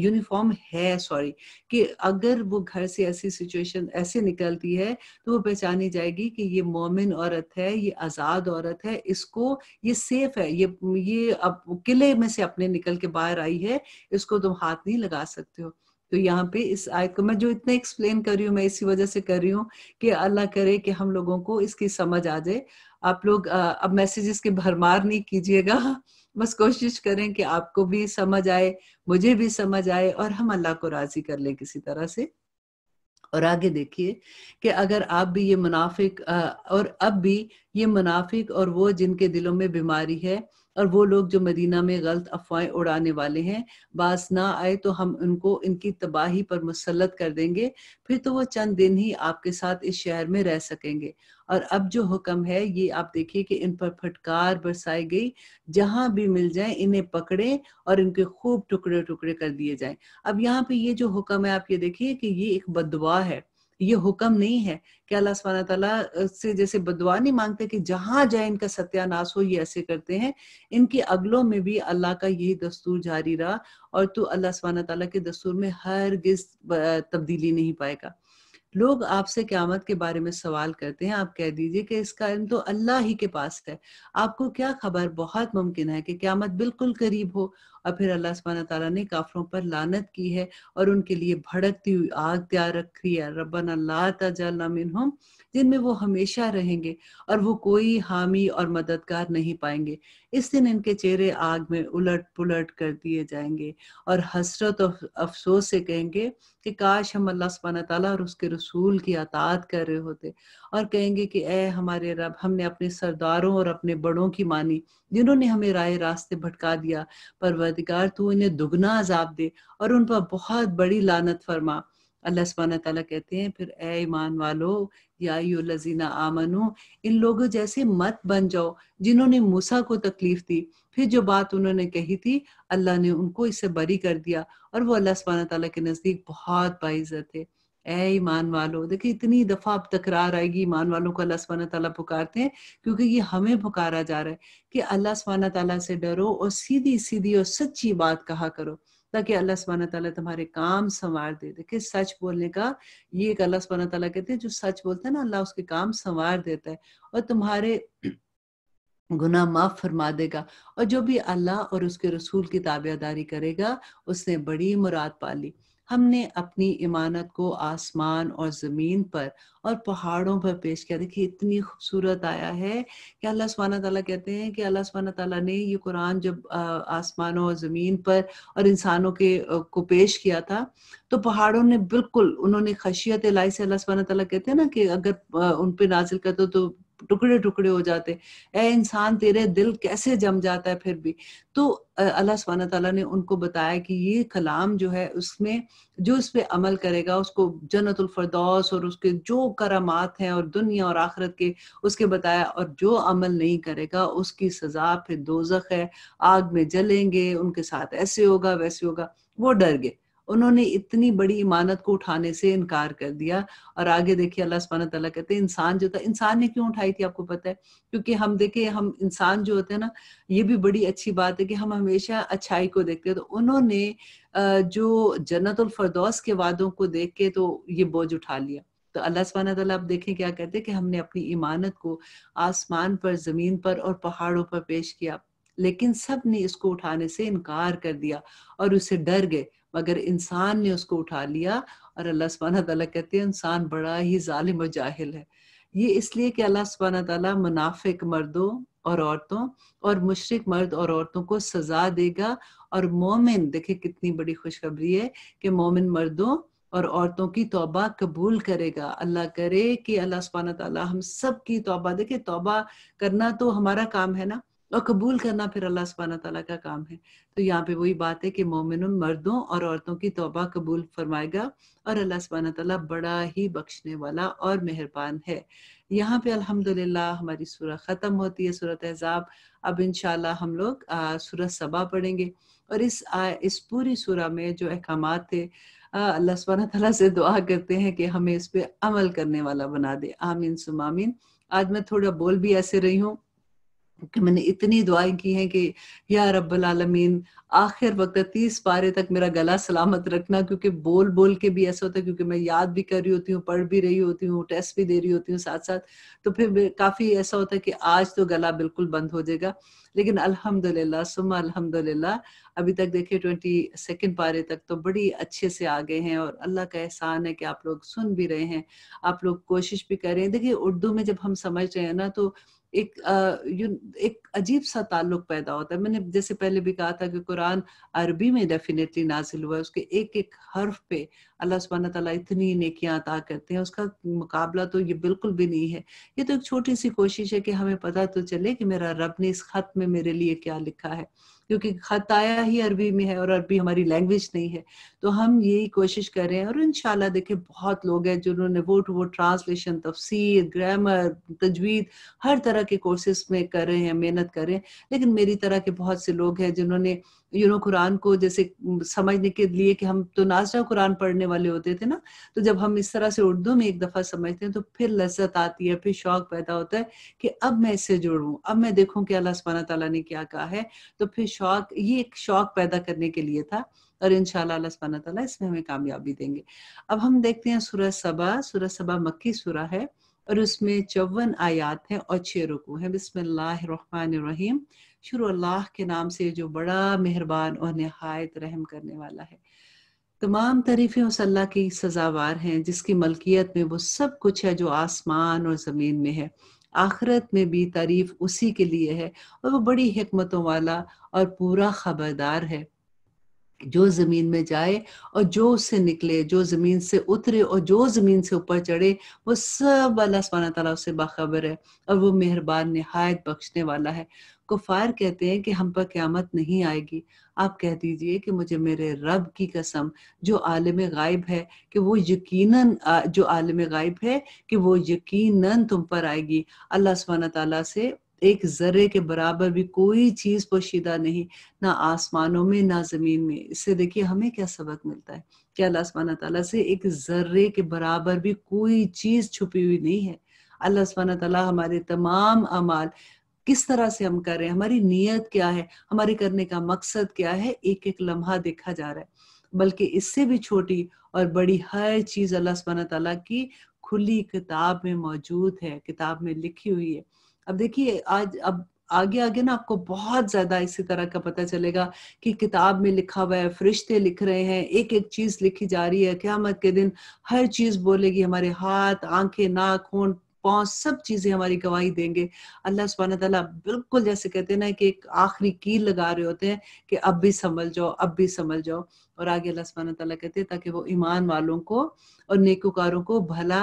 यूनिफॉर्म है सॉरी कि अगर वो घर से ऐसी सिचुएशन ऐसे निकलती है तो वो पहचानी जाएगी कि ये मोमिन औरत है ये आज़ाद औरत है इसको ये सेफ है ये ये अब किले में से अपने निकल के बाहर आई है इसको तुम हाथ नहीं लगा सकते हो तो यहाँ पे इस आयत को मैं जो इतना एक्सप्लेन कर रही हूँ मैं इसी वजह से कर रही हूँ कि अल्लाह करे कि हम लोगों को इसकी समझ आ जाए आप लोग अब मैसेजेस के भरमार नहीं कीजिएगा बस कोशिश करें कि आपको भी समझ आए मुझे भी समझ आए और हम अल्लाह को राजी कर ले किसी तरह से और आगे देखिए कि अगर आप भी ये मुनाफिक और अब भी ये मुनाफिक और वो जिनके दिलों में बीमारी है और वो लोग जो मदीना में गलत अफवाहें उड़ाने वाले हैं बास ना आए तो हम उनको इनकी तबाही पर मुसलत कर देंगे फिर तो वो चंद दिन ही आपके साथ इस शहर में रह सकेंगे और अब जो हुक्म है ये आप देखिए कि इन पर फटकार बरसाई गई जहां भी मिल जाए इन्हें पकड़े और इनके खूब टुकड़े टुकड़े कर दिए जाए अब यहाँ पे ये जो हुक्म है आप ये देखिए कि ये एक बदवा है ये हुक्म नहीं है कि अल्लाह सब तला से जैसे बदवा नहीं मांगते कि जहां जाए इनका सत्यानाश हो ये ऐसे करते हैं इनकी अगलों में भी अल्लाह का यही दस्तूर जारी रहा और तू तो अल्लाह सब तला के दस्तूर में हर गिज तब्दीली नहीं पाएगा लोग आपसे क्यामत के बारे में सवाल करते हैं आप कह दीजिए कि इसका इल्म तो अल्लाह ही के पास है आपको क्या खबर बहुत मुमकिन है कि क्यामत बिल्कुल करीब हो और फिर अल्लाह सुबहाना तला ने काफरों पर लानत की है और उनके लिए भड़कती हुई आग तैयार रखी है रबन अल्लाह हम जिनमें वो हमेशा रहेंगे और वो कोई हामी और मददगार नहीं पाएंगे इस दिन इनके चेहरे आग में उलट पुलट कर दिए जाएंगे और हसरत और अफसोस से कहेंगे कि काश हम अल्लाह सुबहान तला और उसके रसूल की अतात कर रहे होते और कहेंगे कि ए हमारे रब हमने अपने सरदारों और अपने बड़ों की मानी जिन्होंने हमें राय रास्ते भटका दिया पर परवरदिगार तू इन्हें दुगना अजाब दे और उन पर बहुत बड़ी लानत फरमा अल्लाह सुबहान तला कहते हैं फिर ए ईमान वालो या लजीना आमनो इन लोगों जैसे मत बन जाओ जिन्होंने मूसा को तकलीफ दी फिर जो बात उन्होंने कही थी अल्लाह ने उनको इससे बरी कर दिया और वो अल्लाह सुबहान तला के नज़दीक बहुत बाइज़त थे ए ईमान वालों देखिए इतनी दफा अब तकरार आएगी ईमान वालों को अल्लाह सुबहान तला पुकारते हैं क्योंकि ये हमें पुकारा जा रहा है कि अल्लाह सुबहान तला से डरो और सीधी सीधी और सच्ची बात कहा करो ताकि अल्लाह सुबहाना तला तुम्हारे काम संवार दे देखिए सच बोलने का ये एक अल्लाह सुबहाना तला कहते हैं जो सच बोलता है ना अल्लाह उसके काम संवार देता है और तुम्हारे गुना माफ फरमा देगा और जो भी अल्लाह और उसके रसूल की ताबेदारी करेगा उसने बड़ी मुराद पा ली हमने अपनी इमानत को आसमान और ज़मीन पर और पहाड़ों पर पेश किया देखिए इतनी खूबसूरत आया है कि अल्लाह सुबहान तला कहते हैं कि अल्लाह सुबहान तला ने ये कुरान जब आसमानों और ज़मीन पर और इंसानों के को पेश किया था तो पहाड़ों ने बिल्कुल उन्होंने खशियत लाई से अल्लाह सुबहान तला कहते हैं ना कि अगर उन पर नाजिल करते तो टुकड़े टुकड़े हो जाते ऐ इंसान तेरे दिल कैसे जम जाता है फिर भी तो अल्लाह सुबहाना तला ने उनको बताया कि ये कलाम जो है उसमें जो इस पर अमल करेगा उसको जन्नतुल फरदौस और उसके जो करामात हैं और दुनिया और आखरत के उसके बताया और जो अमल नहीं करेगा उसकी सजा फिर दोजख है आग में जलेंगे उनके साथ ऐसे होगा वैसे होगा वो डर गए उन्होंने इतनी बड़ी इमानत को उठाने से इनकार कर दिया और आगे देखिए अल्लाह सुबहान तला कहते हैं इंसान जो था इंसान ने क्यों उठाई थी आपको पता है क्योंकि हम देखे हम इंसान जो होते हैं ना ये भी बड़ी अच्छी बात है कि हम हमेशा अच्छाई को देखते हैं तो उन्होंने जो जन्नतफरदौस के वादों को देख के तो ये बोझ उठा लिया तो अल्लाह सुबहान तला आप देखें क्या कहते हैं कि हमने अपनी इमानत को आसमान पर जमीन पर और पहाड़ों पर पेश किया लेकिन सब ने इसको उठाने से इनकार कर दिया और उसे डर गए मगर इंसान ने उसको उठा लिया और अल्लाह सुबहाना तला कहते हैं इंसान बड़ा ही जालिम और जाहिल है ये इसलिए कि अल्लाह सुबहाना तला मुनाफिक मर्दों और औरतों और मुशरक मर्द और औरतों को सजा देगा और मोमिन देखे कितनी बड़ी खुशखबरी है कि मोमिन मर्दों और औरतों की तौबा कबूल करेगा अल्लाह करे कि अल्लाह सुबहाना तला हम सब की तोबा देखे तोबा करना तो हमारा काम है ना और कबूल करना फिर अल्लाह सुबहान तला का काम है तो यहाँ पे वही बात है कि मोमिन मर्दों और औरतों की तोबा कबूल फरमाएगा और अल्लाह सुबहान तला बड़ा ही बख्शने वाला और मेहरबान है यहाँ पे अल्हम्दुलिल्लाह हमारी सूरह ख़त्म होती है सूरत एजाब अब इनशाला हम लोग सूरत सबा पढ़ेंगे और इस आ, इस पूरी सूरह में जो अहकाम थे अल्लाह सुबहाना तला से दुआ करते हैं कि हमें इस पर अमल करने वाला बना दे आमीन सुमामीन आज मैं थोड़ा बोल भी ऐसे रही हूँ कि मैंने इतनी दुआएं की हैं कि या रब्बल आलमीन आखिर वक्त तीस पारे तक मेरा गला सलामत रखना क्योंकि बोल बोल के भी ऐसा होता है क्योंकि मैं याद भी कर रही होती हूँ पढ़ भी रही होती हूँ टेस्ट भी दे रही होती हूँ साथ साथ तो फिर काफी ऐसा होता है कि आज तो गला बिल्कुल बंद हो जाएगा लेकिन अल्हम्दुलिल्लाह सुम अल्हम्दुलिल्लाह अभी तक देखिए ट्वेंटी सेकेंड पारे तक तो बड़ी अच्छे से आ गए हैं और अल्लाह का एहसान है कि आप लोग सुन भी रहे हैं आप लोग कोशिश भी कर रहे हैं देखिए उर्दू में जब हम समझ रहे हैं ना तो एक एक अजीब सा ताल्लुक पैदा होता है मैंने जैसे पहले भी कहा था कि कुरान अरबी में डेफिनेटली नाजिल हुआ है उसके एक एक हर्फ पे अल्लाह सुबहाना तला इतनी नेकियां अता करते हैं उसका मुकाबला तो ये बिल्कुल भी नहीं है ये तो एक छोटी सी कोशिश है कि हमें पता तो चले कि मेरा रब ने इस खत में मेरे लिए क्या लिखा है क्योंकि खताया ही अरबी में है और अरबी हमारी लैंग्वेज नहीं है तो हम यही कोशिश कर रहे हैं और इनशाला देखे बहुत लोग हैं जिन्होंने वो टू वो ट्रांसलेशन तफसीर ग्रामर तजवीद हर तरह के कोर्सेस में कर रहे हैं मेहनत कर रहे हैं लेकिन मेरी तरह के बहुत से लोग हैं जिन्होंने यू नो कुरान को जैसे समझने के लिए कि हम तो नाजरा कुरान पढ़ने वाले होते थे ना तो जब हम इस तरह से उर्दू में एक दफा समझते हैं तो फिर लज्जत आती है फिर शौक पैदा होता है कि अब मैं इससे जुड़ू अब मैं देखूं कि अल्लाह सुबहाना तला ने क्या कहा है तो फिर शौक ये एक शौक पैदा करने के लिए था और इन सुबहाना तला इसमें हमें कामयाबी देंगे अब हम देखते हैं सूरज सबा सूरज सबा मक्की सूरा है और उसमें चौवन आयात है और छे रुकू है बिस्मिल्लाम शुरू अल्लाह के नाम से जो बड़ा मेहरबान और नहायत रहम करने वाला है तमाम तरीफे उस अल्लाह की सजावार हैं जिसकी मलकियत में वो सब कुछ है जो आसमान और ज़मीन में है आखरत में भी तारीफ उसी के लिए है और वो बड़ी हमतों वाला और पूरा खबरदार है जो ज़मीन में जाए और जो उससे निकले जो ज़मीन से उतरे और जो ज़मीन से ऊपर चढ़े वो सब अल्लाह सुबहाना तला उससे बाखबर है और वो मेहरबान नहायत बख्शने वाला है कुफार कहते हैं कि हम पर क्यामत नहीं आएगी आप कह दीजिए कि मुझे मेरे रब की कसम जो आलम गायब है कि वो यकीनन जो आलम गायब है कि वो यकीनन तुम पर आएगी अल्लाह सुबहाना तला से एक जर्रे के बराबर भी कोई चीज पोशीदा नहीं ना आसमानों में ना जमीन में इससे देखिए हमें क्या सबक मिलता है क्या अल्लाह सुबहाना तला से एक जर्रे के बराबर भी कोई चीज छुपी हुई नहीं है अल्लाह सुबहाना तला हमारे तमाम अमाल किस तरह से हम कर रहे हैं हमारी नीयत क्या है हमारे करने का मकसद क्या है एक एक लम्हा देखा जा रहा है बल्कि इससे भी छोटी और बड़ी हर चीज अल्लाह सुबहाना तला की खुली किताब में मौजूद है किताब में लिखी हुई है अब देखिए आज अब आगे आगे ना आपको बहुत ज्यादा इसी तरह का पता चलेगा कि किताब में लिखा हुआ है फरिश्ते लिख रहे हैं एक एक चीज लिखी जा रही है क्या के दिन हर चीज बोलेगी हमारे हाथ आंखें नाक होंठ पाँव सब चीज़ें हमारी गवाही देंगे अल्लाह सुबहाना तला बिल्कुल जैसे कहते हैं ना कि एक आखिरी कील लगा रहे होते हैं कि अब भी संभल जाओ अब भी संभल जाओ और आगे अल्लाह सुबहाना तला कहते हैं ताकि वो ईमान वालों को और नेकोकारों को भला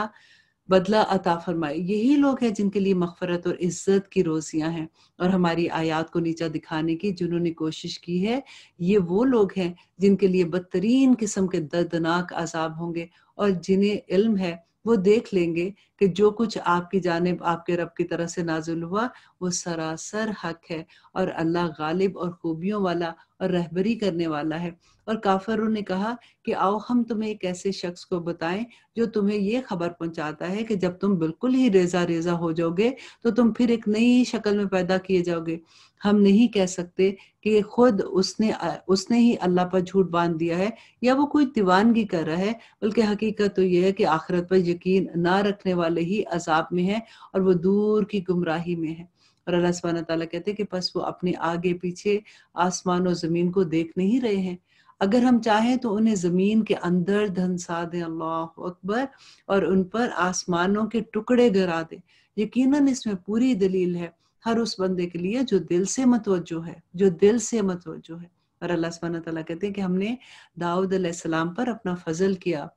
बदला अता फरमाए यही लोग हैं जिनके लिए मफफरत और इज्जत की रोजियां हैं और हमारी आयात को नीचा दिखाने की जिन्होंने कोशिश की है ये वो लोग हैं जिनके लिए बदतरीन किस्म के दर्दनाक आजाब होंगे और जिन्हें इल्म है वो देख लेंगे कि जो कुछ आपकी जानब आपके रब की तरफ से नाजुल हुआ वो सरासर हक है और अल्लाह गालिब और खूबियों वाला और रहबरी करने वाला है और काफरों ने कहा कि आओ हम तुम्हें एक ऐसे शख्स को बताएं जो तुम्हें ये खबर पहुंचाता है कि जब तुम बिल्कुल ही रेजा रेजा हो जाओगे तो तुम फिर एक नई शक्ल में पैदा किए जाओगे हम नहीं कह सकते कि खुद उसने उसने ही अल्लाह पर झूठ बांध दिया है या वो कोई दीवानगी कर रहा है बल्कि हकीकत तो यह है कि आखिरत पर यकीन ना रखने वाले ही अजाब में है और वो दूर की गुमराही में है और अल्लाह सुबहाना तला कहते हैं कि बस वो अपने आगे पीछे आसमान और ज़मीन को देख नहीं रहे हैं अगर हम चाहें तो उन्हें ज़मीन के अंदर धनसा दें अल्लाह अकबर और उन पर आसमानों के टुकड़े गिरा दें यकीनन इसमें पूरी दलील है हर उस बंदे के लिए जो दिल से मतवजो है जो दिल से मतवजो है और अल्लाह सुबहाना तला कहते हैं कि हमने दाऊद सलाम पर अपना फजल किया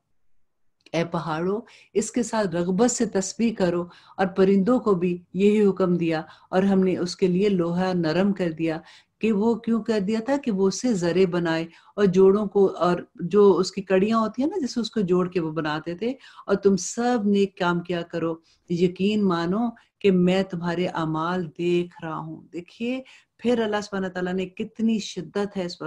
ए पहाड़ो इसके साथ रगबत से तस्वीर करो और परिंदों को भी यही हुक्म दिया और हमने उसके लिए लोहा नरम कर दिया कि वो क्यों कर दिया था कि वो उससे जरे बनाए और जोड़ों को और जो उसकी कड़ियां होती है ना जैसे उसको जोड़ के वो बनाते थे और तुम सब ने काम किया करो यकीन मानो कि मैं तुम्हारे अमाल देख रहा हूं देखिए फिर अल्लाह सुबहाना तला ने कितनी शिद्दत है इस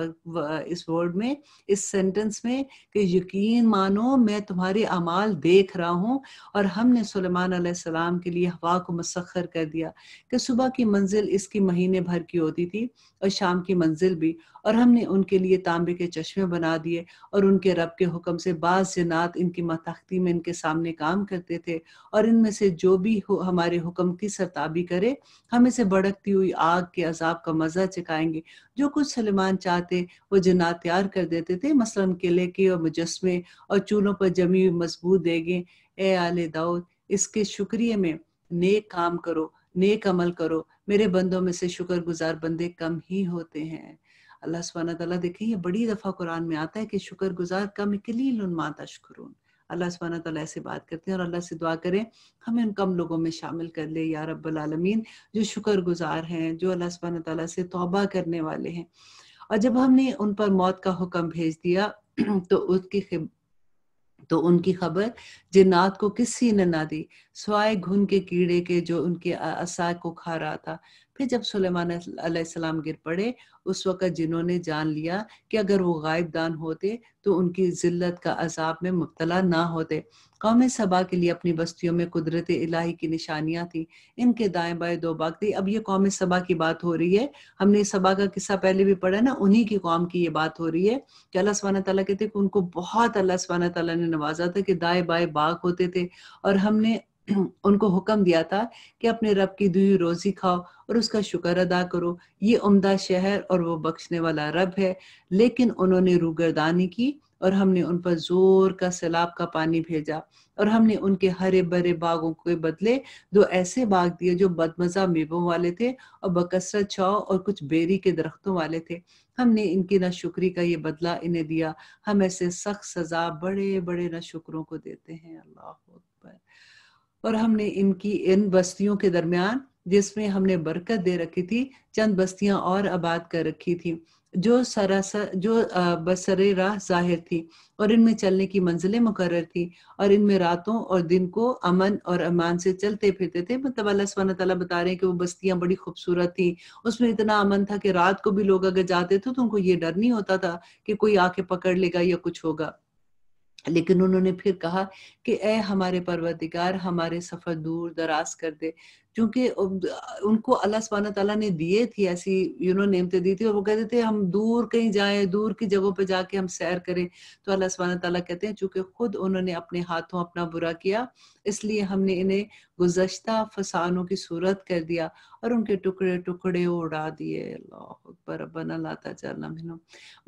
इस वर्ड में इस सेंटेंस में कि यकीन मानो मैं तुम्हारे अमाल देख रहा हूँ और हमने सलेमान सलाम के लिए हवा को मसखर कर दिया कि सुबह की मंजिल इसकी महीने भर की होती थी और शाम की मंजिल भी और हमने उनके लिए तांबे के चश्मे बना दिए और उनके रब के हुक्म से बाज जनात इनकी मतख्ती में इनके सामने काम करते थे और इनमें से जो भी हमारे हुक्म की सरताबी करे हम इसे भड़कती हुई आग के अजाब आपका मज़ा चकाएंगे जो कुछ सलमान चाहते वो जना तैयार कर देते थे मसलन किले के और मुजस्मे और चूल्हों पर जमी हुई मजबूत देगें ए आले दाऊद इसके शुक्रिया में नेक काम करो नेक अमल करो मेरे बंदों में से शुक्र गुजार बंदे कम ही होते हैं अल्लाह सुबहाना तला देखिए ये बड़ी दफ़ा कुरान में आता है कि गुजार कम कलील माता शुक्रून अल्लाह सुबहाना तला से बात करते हैं और अल्लाह से दुआ करें हमें उन कम लोगों में शामिल कर ले या रबालमीन जो शुक्र गुजार हैं जो अल्लाह सुबहाना तला से तोबा करने वाले हैं और जब हमने उन पर मौत का हुक्म भेज दिया तो उसकी तो उनकी खबर जिन्नात को किसी ने ना दी सवाए घुन के कीड़े के जो उनके असा को खा रहा था फिर जब सुलेमान सलाम गिर पड़े उस वक़्त जिन्होंने जान लिया कि अगर वो गायब दान होते तो उनकी जिल्लत का अजाब में मुबतला ना होते कौम सबा के लिए अपनी बस्तियों में कुदरत इलाही की निशानियाँ थी इनके दाएं बाएं दो बाग थी अब ये कौम सबा की बात हो रही है हमने सबा का किस्सा पहले भी पढ़ा ना उन्हीं की कौम की ये बात हो रही है कि अल्लाह सवान तला कहते कि उनको बहुत अल्लाह सवान तला ने नवाजा था कि दाएं बाएं बाग होते थे और हमने उनको हुक्म दिया था कि अपने रब की दुई रोजी खाओ और उसका शुक्र अदा करो ये उम्दा शहर और वो बख्शने वाला रब है लेकिन उन्होंने रूगरदानी की और हमने उन पर जोर का सैलाब का पानी भेजा और हमने उनके हरे भरे बागों के बदले दो ऐसे बाग दिए जो बदमजा मेवों वाले थे और बकसरत छाव और कुछ बेरी के दरख्तों वाले थे हमने इनकी नाशुक्री का ये बदला इन्हें दिया हम ऐसे सख्त सजा बड़े बड़े नाशुक्रों को देते हैं अल्लाह अकबर और हमने इनकी इन बस्तियों के दरमियान जिसमें हमने बरकत दे रखी थी चंद बस्तियां और आबाद कर रखी थी जो सरासर जो बसरे राह जाहिर थी और इनमें चलने की मंजिलें मुकर थी और इनमें रातों और दिन को अमन और अमान से चलते फिरते थे मतलब अल्लाह सुबहाना तला बता रहे हैं कि वो बस्तियां बड़ी खूबसूरत थी उसमें इतना अमन था कि रात को भी लोग अगर जाते थे तो उनको ये डर नहीं होता था कि कोई आके पकड़ लेगा या कुछ होगा लेकिन उन्होंने फिर कहा कि ए हमारे पर्वतिकार हमारे सफ़र दूर दराज कर दे क्योंकि उनको अल्लाह सुबहान तला ने दिए थी ऐसी यू नो नेमतें दी थी और वो कहते थे हम दूर कहीं जाए दूर की जगहों पर जाके हम सैर करें तो अल्लाह सुबहान तला कहते हैं चूंकि खुद उन्होंने अपने हाथों अपना बुरा किया इसलिए हमने इन्हें गुजशत फसानों की सूरत कर दिया और उनके टुकड़े टुकड़े उड़ा दिए अल्लाह अकबर लाता चलना मिनो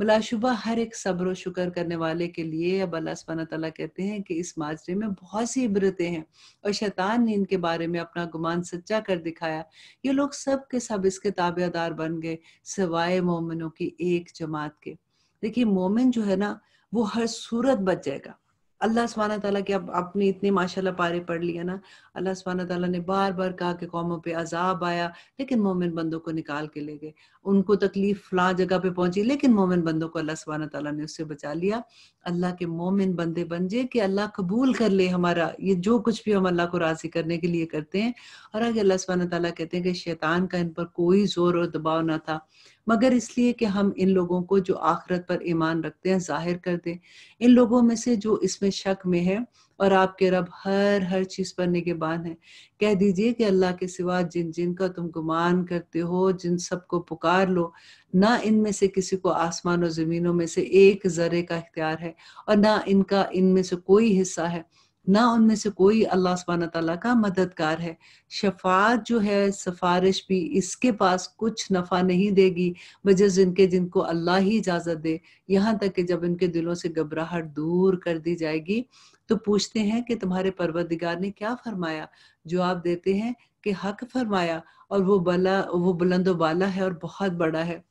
मलाशुबा हर एक सब्र शुक्र करने वाले के लिए अब अल्लाह सुबहान तला कहते हैं कि इस माजरे में बहुत सी इबरतें हैं और शैतान ने इनके बारे में अपना गुमान सच्चा कर दिखाया ये लोग सब के सब इसके ताबेदार बन गए सिवाय मोमिनों की एक जमात के देखिए मोमिन जो है ना वो हर सूरत बच जाएगा अल्लाह सुबहाना तला की अब आपने इतनी माशाल्लाह पारे पढ़ लिया ना अल्लाह सुबहाना तला ने बार बार कहा कि कौमों पर अजाब आया लेकिन मोमिन बंदों को निकाल के ले गए उनको तकलीफ फला जगह पे पहुंची लेकिन मोमिन बंदों को अल्लाह सुबहाना तला ने उससे बचा लिया अल्लाह के मोमिन बंदे बन जे कि अल्लाह कबूल कर ले हमारा ये जो कुछ भी हम अल्लाह को राजी करने के लिए करते हैं और आगे अल्लाह सुबहाना तला कहते हैं कि शैतान का इन पर कोई जोर और दबाव ना था मगर इसलिए कि हम इन लोगों को जो आखरत पर ईमान रखते हैं जाहिर कर दें इन लोगों में से जो इसमें शक में है और आपके रब हर हर चीज पर निगेबान है कह दीजिए कि अल्लाह के सिवा जिन जिन का तुम गुमान करते हो जिन सबको पुकार लो ना इनमें से किसी को आसमान और जमीनों में से एक जरे का इख्तियार है और ना इनका इनमें से कोई हिस्सा है ना उनमें से कोई अल्लाह सुबहान तला का मददगार है शफात जो है सिफारिश भी इसके पास कुछ नफ़ा नहीं देगी वजह जिनके जिनको अल्लाह ही इजाज़त दे यहाँ तक कि जब इनके दिलों से घबराहट दूर कर दी जाएगी तो पूछते हैं कि तुम्हारे परवरदिगार ने क्या फरमाया जवाब देते हैं कि हक फरमाया और वो बला वो बुलंदो बाला है और बहुत बड़ा है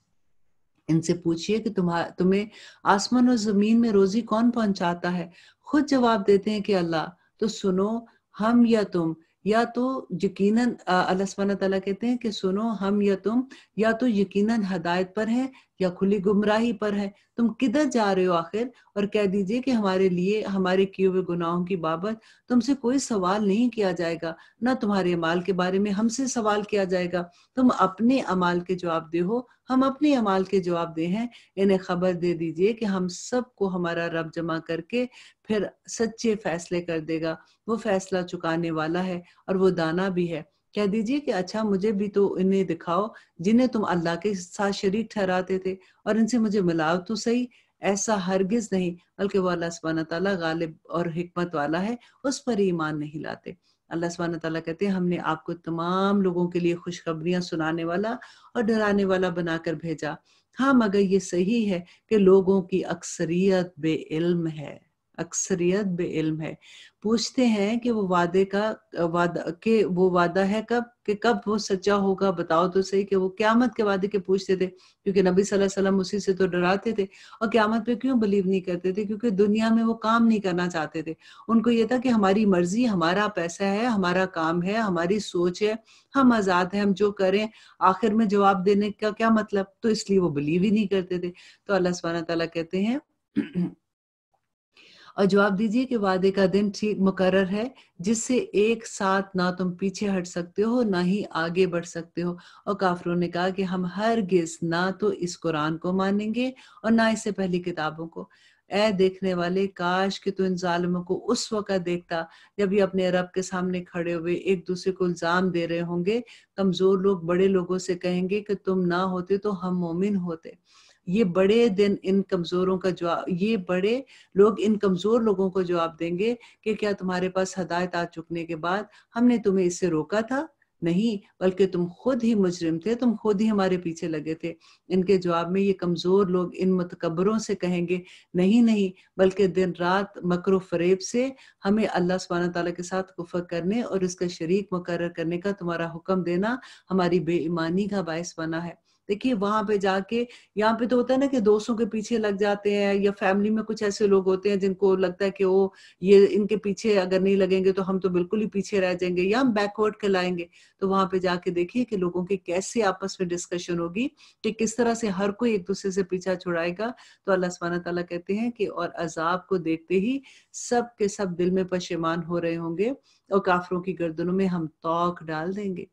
इनसे पूछिए कि तुम्हारा तुम्हें आसमान और जमीन में रोजी कौन पहुंचाता है खुद जवाब देते हैं कि अल्लाह तो सुनो हम या तुम या तो यकीन अल्लाह सुबहाना कहते हैं कि सुनो हम या तुम या तो यकीनन हदायत पर हैं या खुली गुमराही पर है तुम किधर जा रहे हो आखिर और कह दीजिए कि हमारे लिए हमारे किए हुए गुनाहों की बाबत तुमसे कोई सवाल नहीं किया जाएगा ना तुम्हारे अमाल के बारे में हमसे सवाल किया जाएगा तुम अपने अमाल के जवाब दे हो हम अपने अमाल के जवाब दे हैं इन्हें खबर दे दीजिए कि हम सबको हमारा रब जमा करके फिर सच्चे फैसले कर देगा वो फैसला चुकाने वाला है और वो दाना भी है कह दीजिए कि अच्छा मुझे भी तो इन्हें दिखाओ जिन्हें तुम अल्लाह के साथ शरीक ठहराते थे और इनसे मुझे मिलाओ तो सही ऐसा हरगिज नहीं बल्कि वो अल्लाह सुबहान तला गालिब और हमत वाला है उस पर ईमान नहीं लाते अल्लाह सुबहान तला कहते हैं हमने आपको तमाम लोगों के लिए खुशखबरियां सुनाने वाला और डराने वाला बनाकर भेजा हाँ मगर ये सही है कि लोगों की अक्सरियत बेइल्म है अक्सरियत इल्म है पूछते हैं कि वो वादे का वादा के वो वादा है कब कि कब वो सच्चा होगा बताओ तो सही कि वो क्यामत के वादे के पूछते थे क्योंकि नबी सल्लल्लाहु अलैहि वसल्लम उसी से तो डराते थे और क्यामत पे क्यों बिलीव नहीं करते थे क्योंकि दुनिया में वो काम नहीं करना चाहते थे उनको ये था कि हमारी मर्जी हमारा पैसा है हमारा काम है हमारी सोच है हम आज़ाद है हम जो करें आखिर में जवाब देने का क्या मतलब तो इसलिए वो बिलीव ही नहीं करते थे तो अल्लाह सुबहाना तला कहते हैं और जवाब दीजिए कि वादे का दिन ठीक मुकर है जिससे एक साथ ना तुम पीछे हट सकते हो ना ही आगे बढ़ सकते हो और काफरों ने कहा कि हम हर गिज ना तो इस कुरान को मानेंगे और ना इससे पहली किताबों को ऐ देखने वाले काश कि तू इन जालिमों को उस वक्त देखता जब ये अपने रब के सामने खड़े हुए एक दूसरे को इल्जाम दे रहे होंगे कमजोर लोग बड़े लोगों से कहेंगे कि तुम ना होते तो हम मोमिन होते ये बड़े दिन इन कमजोरों का जवाब ये बड़े लोग इन कमजोर लोगों को जवाब देंगे कि क्या तुम्हारे पास हदायत आ चुकने के बाद हमने तुम्हें इससे रोका था नहीं बल्कि तुम खुद ही मुजरिम थे तुम खुद ही हमारे पीछे लगे थे इनके जवाब में ये कमजोर लोग इन मतकबरों से कहेंगे नहीं नहीं बल्कि दिन रात मकर फरेब से हमें अल्लाह सुबहाना तला के साथ कुफर करने और इसका शरीक मुकर करने का तुम्हारा हुक्म देना हमारी बेईमानी का बायस बना है देखिए वहां पे जाके यहाँ पे तो होता है ना कि दोस्तों के पीछे लग जाते हैं या फैमिली में कुछ ऐसे लोग होते हैं जिनको लगता है कि वो ये इनके पीछे अगर नहीं लगेंगे तो हम तो बिल्कुल ही पीछे रह जाएंगे या हम बैकवर्ड कहलाएंगे तो वहां पे जाके देखिए कि लोगों की कैसे आपस में डिस्कशन होगी कि किस तरह से हर कोई एक दूसरे से पीछा छुड़ाएगा तो अल्लाह सुबहाना तला कहते हैं कि और अजाब को देखते ही सब के सब दिल में पशेमान हो रहे होंगे और काफरों की गर्दनों में हम तोक डाल देंगे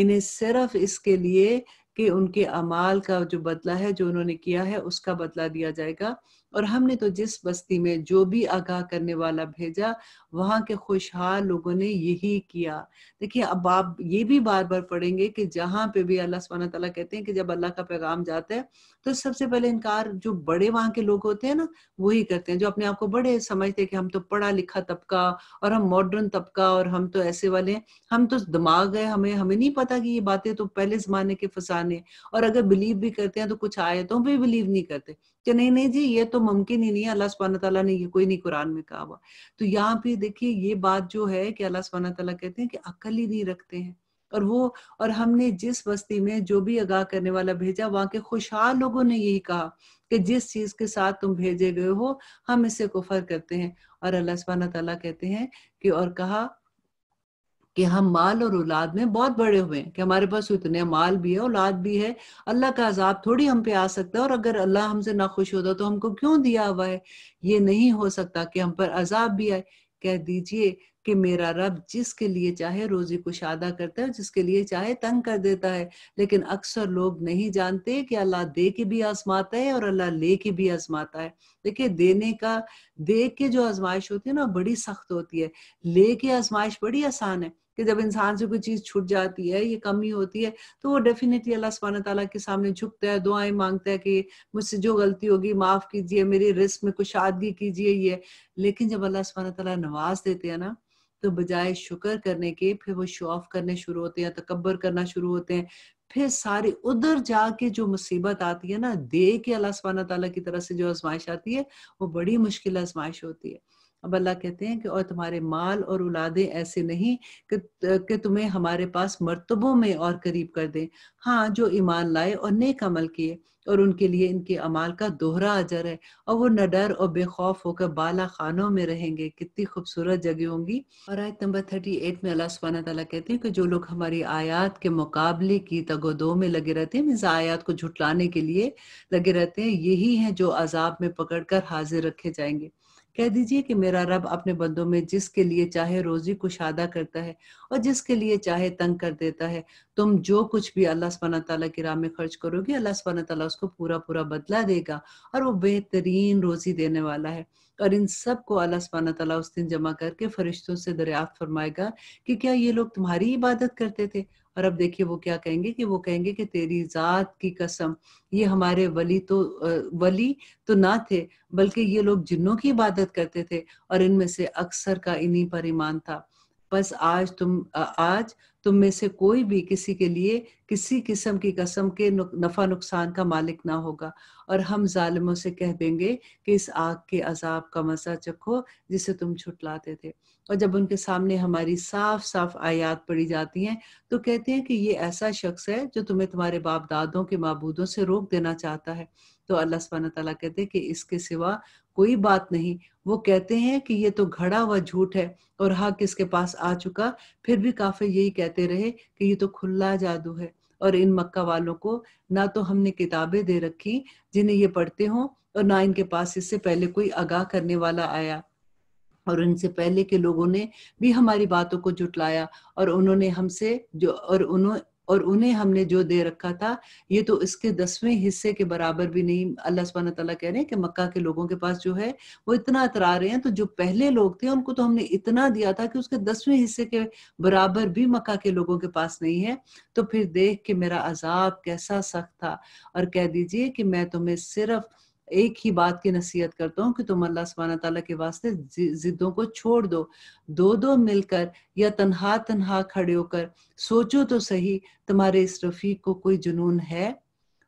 इन्हें सिर्फ इसके लिए कि उनके अमाल का जो बदला है जो उन्होंने किया है उसका बदला दिया जाएगा और हमने तो जिस बस्ती में जो भी आगाह करने वाला भेजा वहां के खुशहाल लोगों ने यही किया देखिए अब आप ये भी बार बार पढ़ेंगे कि जहां पे भी अल्लाह सुबहाना तला कहते हैं कि जब अल्लाह का पैगाम जाता है तो सबसे पहले इनकार जो बड़े वहां के लोग होते हैं ना वही करते हैं जो अपने आप को बड़े समझते हैं कि हम तो पढ़ा लिखा तबका और हम मॉडर्न तबका और हम तो ऐसे वाले हैं हम तो दिमाग है हमें हमें नहीं पता कि ये बातें तो पहले जमाने के फसाने और अगर बिलीव भी करते हैं तो कुछ आयतों पर बिलीव नहीं करते कि नहीं नहीं जी ये तो तो मुमकिन ही नहीं है अल्लाह सुबहाना तला ने ये कोई नहीं कुरान में कहा हुआ तो यहाँ पे देखिए ये बात जो है कि अल्लाह सुबहाना तला कहते हैं कि अकल ही नहीं रखते हैं और वो और हमने जिस बस्ती में जो भी आगाह करने वाला भेजा वहां के खुशहाल लोगों ने यही कहा कि जिस चीज के साथ तुम भेजे गए हो हम इसे कुफर करते हैं और अल्लाह सुबहाना तला कहते हैं कि और कहा कि हम माल और औलाद में बहुत बड़े हुए हैं कि हमारे पास उतने माल भी है औलाद भी है अल्लाह का अजाब थोड़ी हम पे आ सकता है और अगर अल्लाह हमसे ना खुश होता तो हमको क्यों दिया हुआ है ये नहीं हो सकता कि हम पर अजाब भी आए कह दीजिए कि मेरा रब जिसके लिए चाहे रोजी कुशादा करता है जिसके लिए चाहे तंग कर देता है लेकिन अक्सर लोग नहीं जानते कि अल्लाह दे के भी आजमाता है और अल्लाह ले के भी आजमाता है देखिए देने का दे के जो आजमाइश होती है ना बड़ी सख्त होती है ले के आजमाइश बड़ी आसान है कि जब इंसान से कोई चीज छूट जाती है ये कमी होती है तो वो डेफिनेटली अल्लाह सुबहान तला के सामने झुकता है दुआएं मांगता है कि मुझसे जो गलती होगी माफ कीजिए मेरी रिस्क में कुछ आदगी कीजिए ये लेकिन जब अल्लाह सुबहान तला नवाज देते हैं ना तो बजाय शुक्र करने के फिर वो शो ऑफ करने शुरू होते हैं तकबर करना शुरू होते हैं फिर सारी उधर जाके जो मुसीबत आती है ना दे के अल्लाह सुबहाना तला की तरफ से जो आजमाइश आती है वो बड़ी मुश्किल आजमाइश होती है અબ અલ્લાહ કહેતે હૈ કે ઓ تمہارے માલ ઓર ઉલાદે એસે નહીં કે કે તુમે હમારે પાસ મર્તબો મે ઓર કરીબ કર દે હા જો ઈમાન લાય ઓર नेक अमल કિયે ઓર ઉનકે લિયે ઇનકે амаલ કા દોહરા અજર હૈ ઓર વો ન ડર ઓર બેખૌફ હોકે બાલા ખાનો મે રહેંગે કિતની ખુબસુરત જગયે હોંગી ઓર આયત 38 મે અલ્લાહ સુબાનહુ વ તલા કહેતે હૈ કે જો લોગ હમારી આયત કે મુકાબલે કી તગવદો મે لگے રહેતે મે આયત કો ਝુટલાને કે લિયે لگے રહેતે યહી હે જો આઝаб મે પકડકર હાજર રખે જાયેંગે कह दीजिए कि मेरा रब अपने बंदों में जिसके लिए चाहे रोजी कुशादा करता है और जिसके लिए चाहे तंग कर देता है तुम जो कुछ भी अल्लाह सुबहाना तला की राह में खर्च करोगे अल्लाह सुबहाना तला उसको पूरा पूरा बदला देगा और वो बेहतरीन रोजी देने वाला है और इन सब को अल्लाह सुबहाना तला उस दिन जमा करके फरिश्तों से दरियाफ्त फरमाएगा कि क्या ये लोग तुम्हारी इबादत करते थे और अब देखिए वो क्या कहेंगे कि वो कहेंगे कि तेरी जात की कसम ये हमारे वली तो वली तो ना थे बल्कि ये लोग जिन्नों की इबादत करते थे और इनमें से अक्सर का इन्हीं पर ईमान था बस आज तुम आज तुम में से कोई भी किसी के लिए किसी किस्म की कसम के नफा नुकसान का मालिक ना होगा और हम जालिमों से कह देंगे कि इस आग के अजाब का मजा चखो जिसे तुम छुटलाते थे और जब उनके सामने हमारी साफ साफ आयात पड़ी जाती हैं तो कहते हैं कि ये ऐसा शख्स है जो तुम्हें तुम्हारे बाप दादों के मबूदों से रोक देना चाहता है तो अल्लाह सुबहाना तला कहते हैं कि इसके सिवा कोई बात नहीं वो कहते हैं कि ये तो घड़ा हुआ झूठ है और हा किसके पास आ चुका फिर भी काफी यही कहते रहे कि ये तो खुला जादू है और इन मक्का वालों को ना तो हमने किताबें दे रखी जिन्हें ये पढ़ते हों और ना इनके पास इससे पहले कोई आगाह करने वाला आया और उनसे पहले के लोगों ने भी हमारी बातों को जुटलाया और उन्होंने हमसे जो और उन्होंने और उन्हें हमने जो दे रखा था ये तो इसके दसवें हिस्से के बराबर भी नहीं अल्लाह सुबहाना तला कह रहे हैं कि मक्का के लोगों के पास जो है वो इतना अतरा रहे हैं तो जो पहले लोग थे उनको तो हमने इतना दिया था कि उसके दसवें हिस्से के बराबर भी मक्का के लोगों के पास नहीं है तो फिर देख के मेरा अजाब कैसा सख्त था और कह दीजिए कि मैं तुम्हें सिर्फ एक ही बात की नसीहत करता हूँ कि तुम अल्लाह सुबहाना तला के वास्ते जिद्दों को छोड़ दो दो दो मिलकर या तनहा तनहा खड़े होकर सोचो तो सही तुम्हारे इस रफीक को कोई जुनून है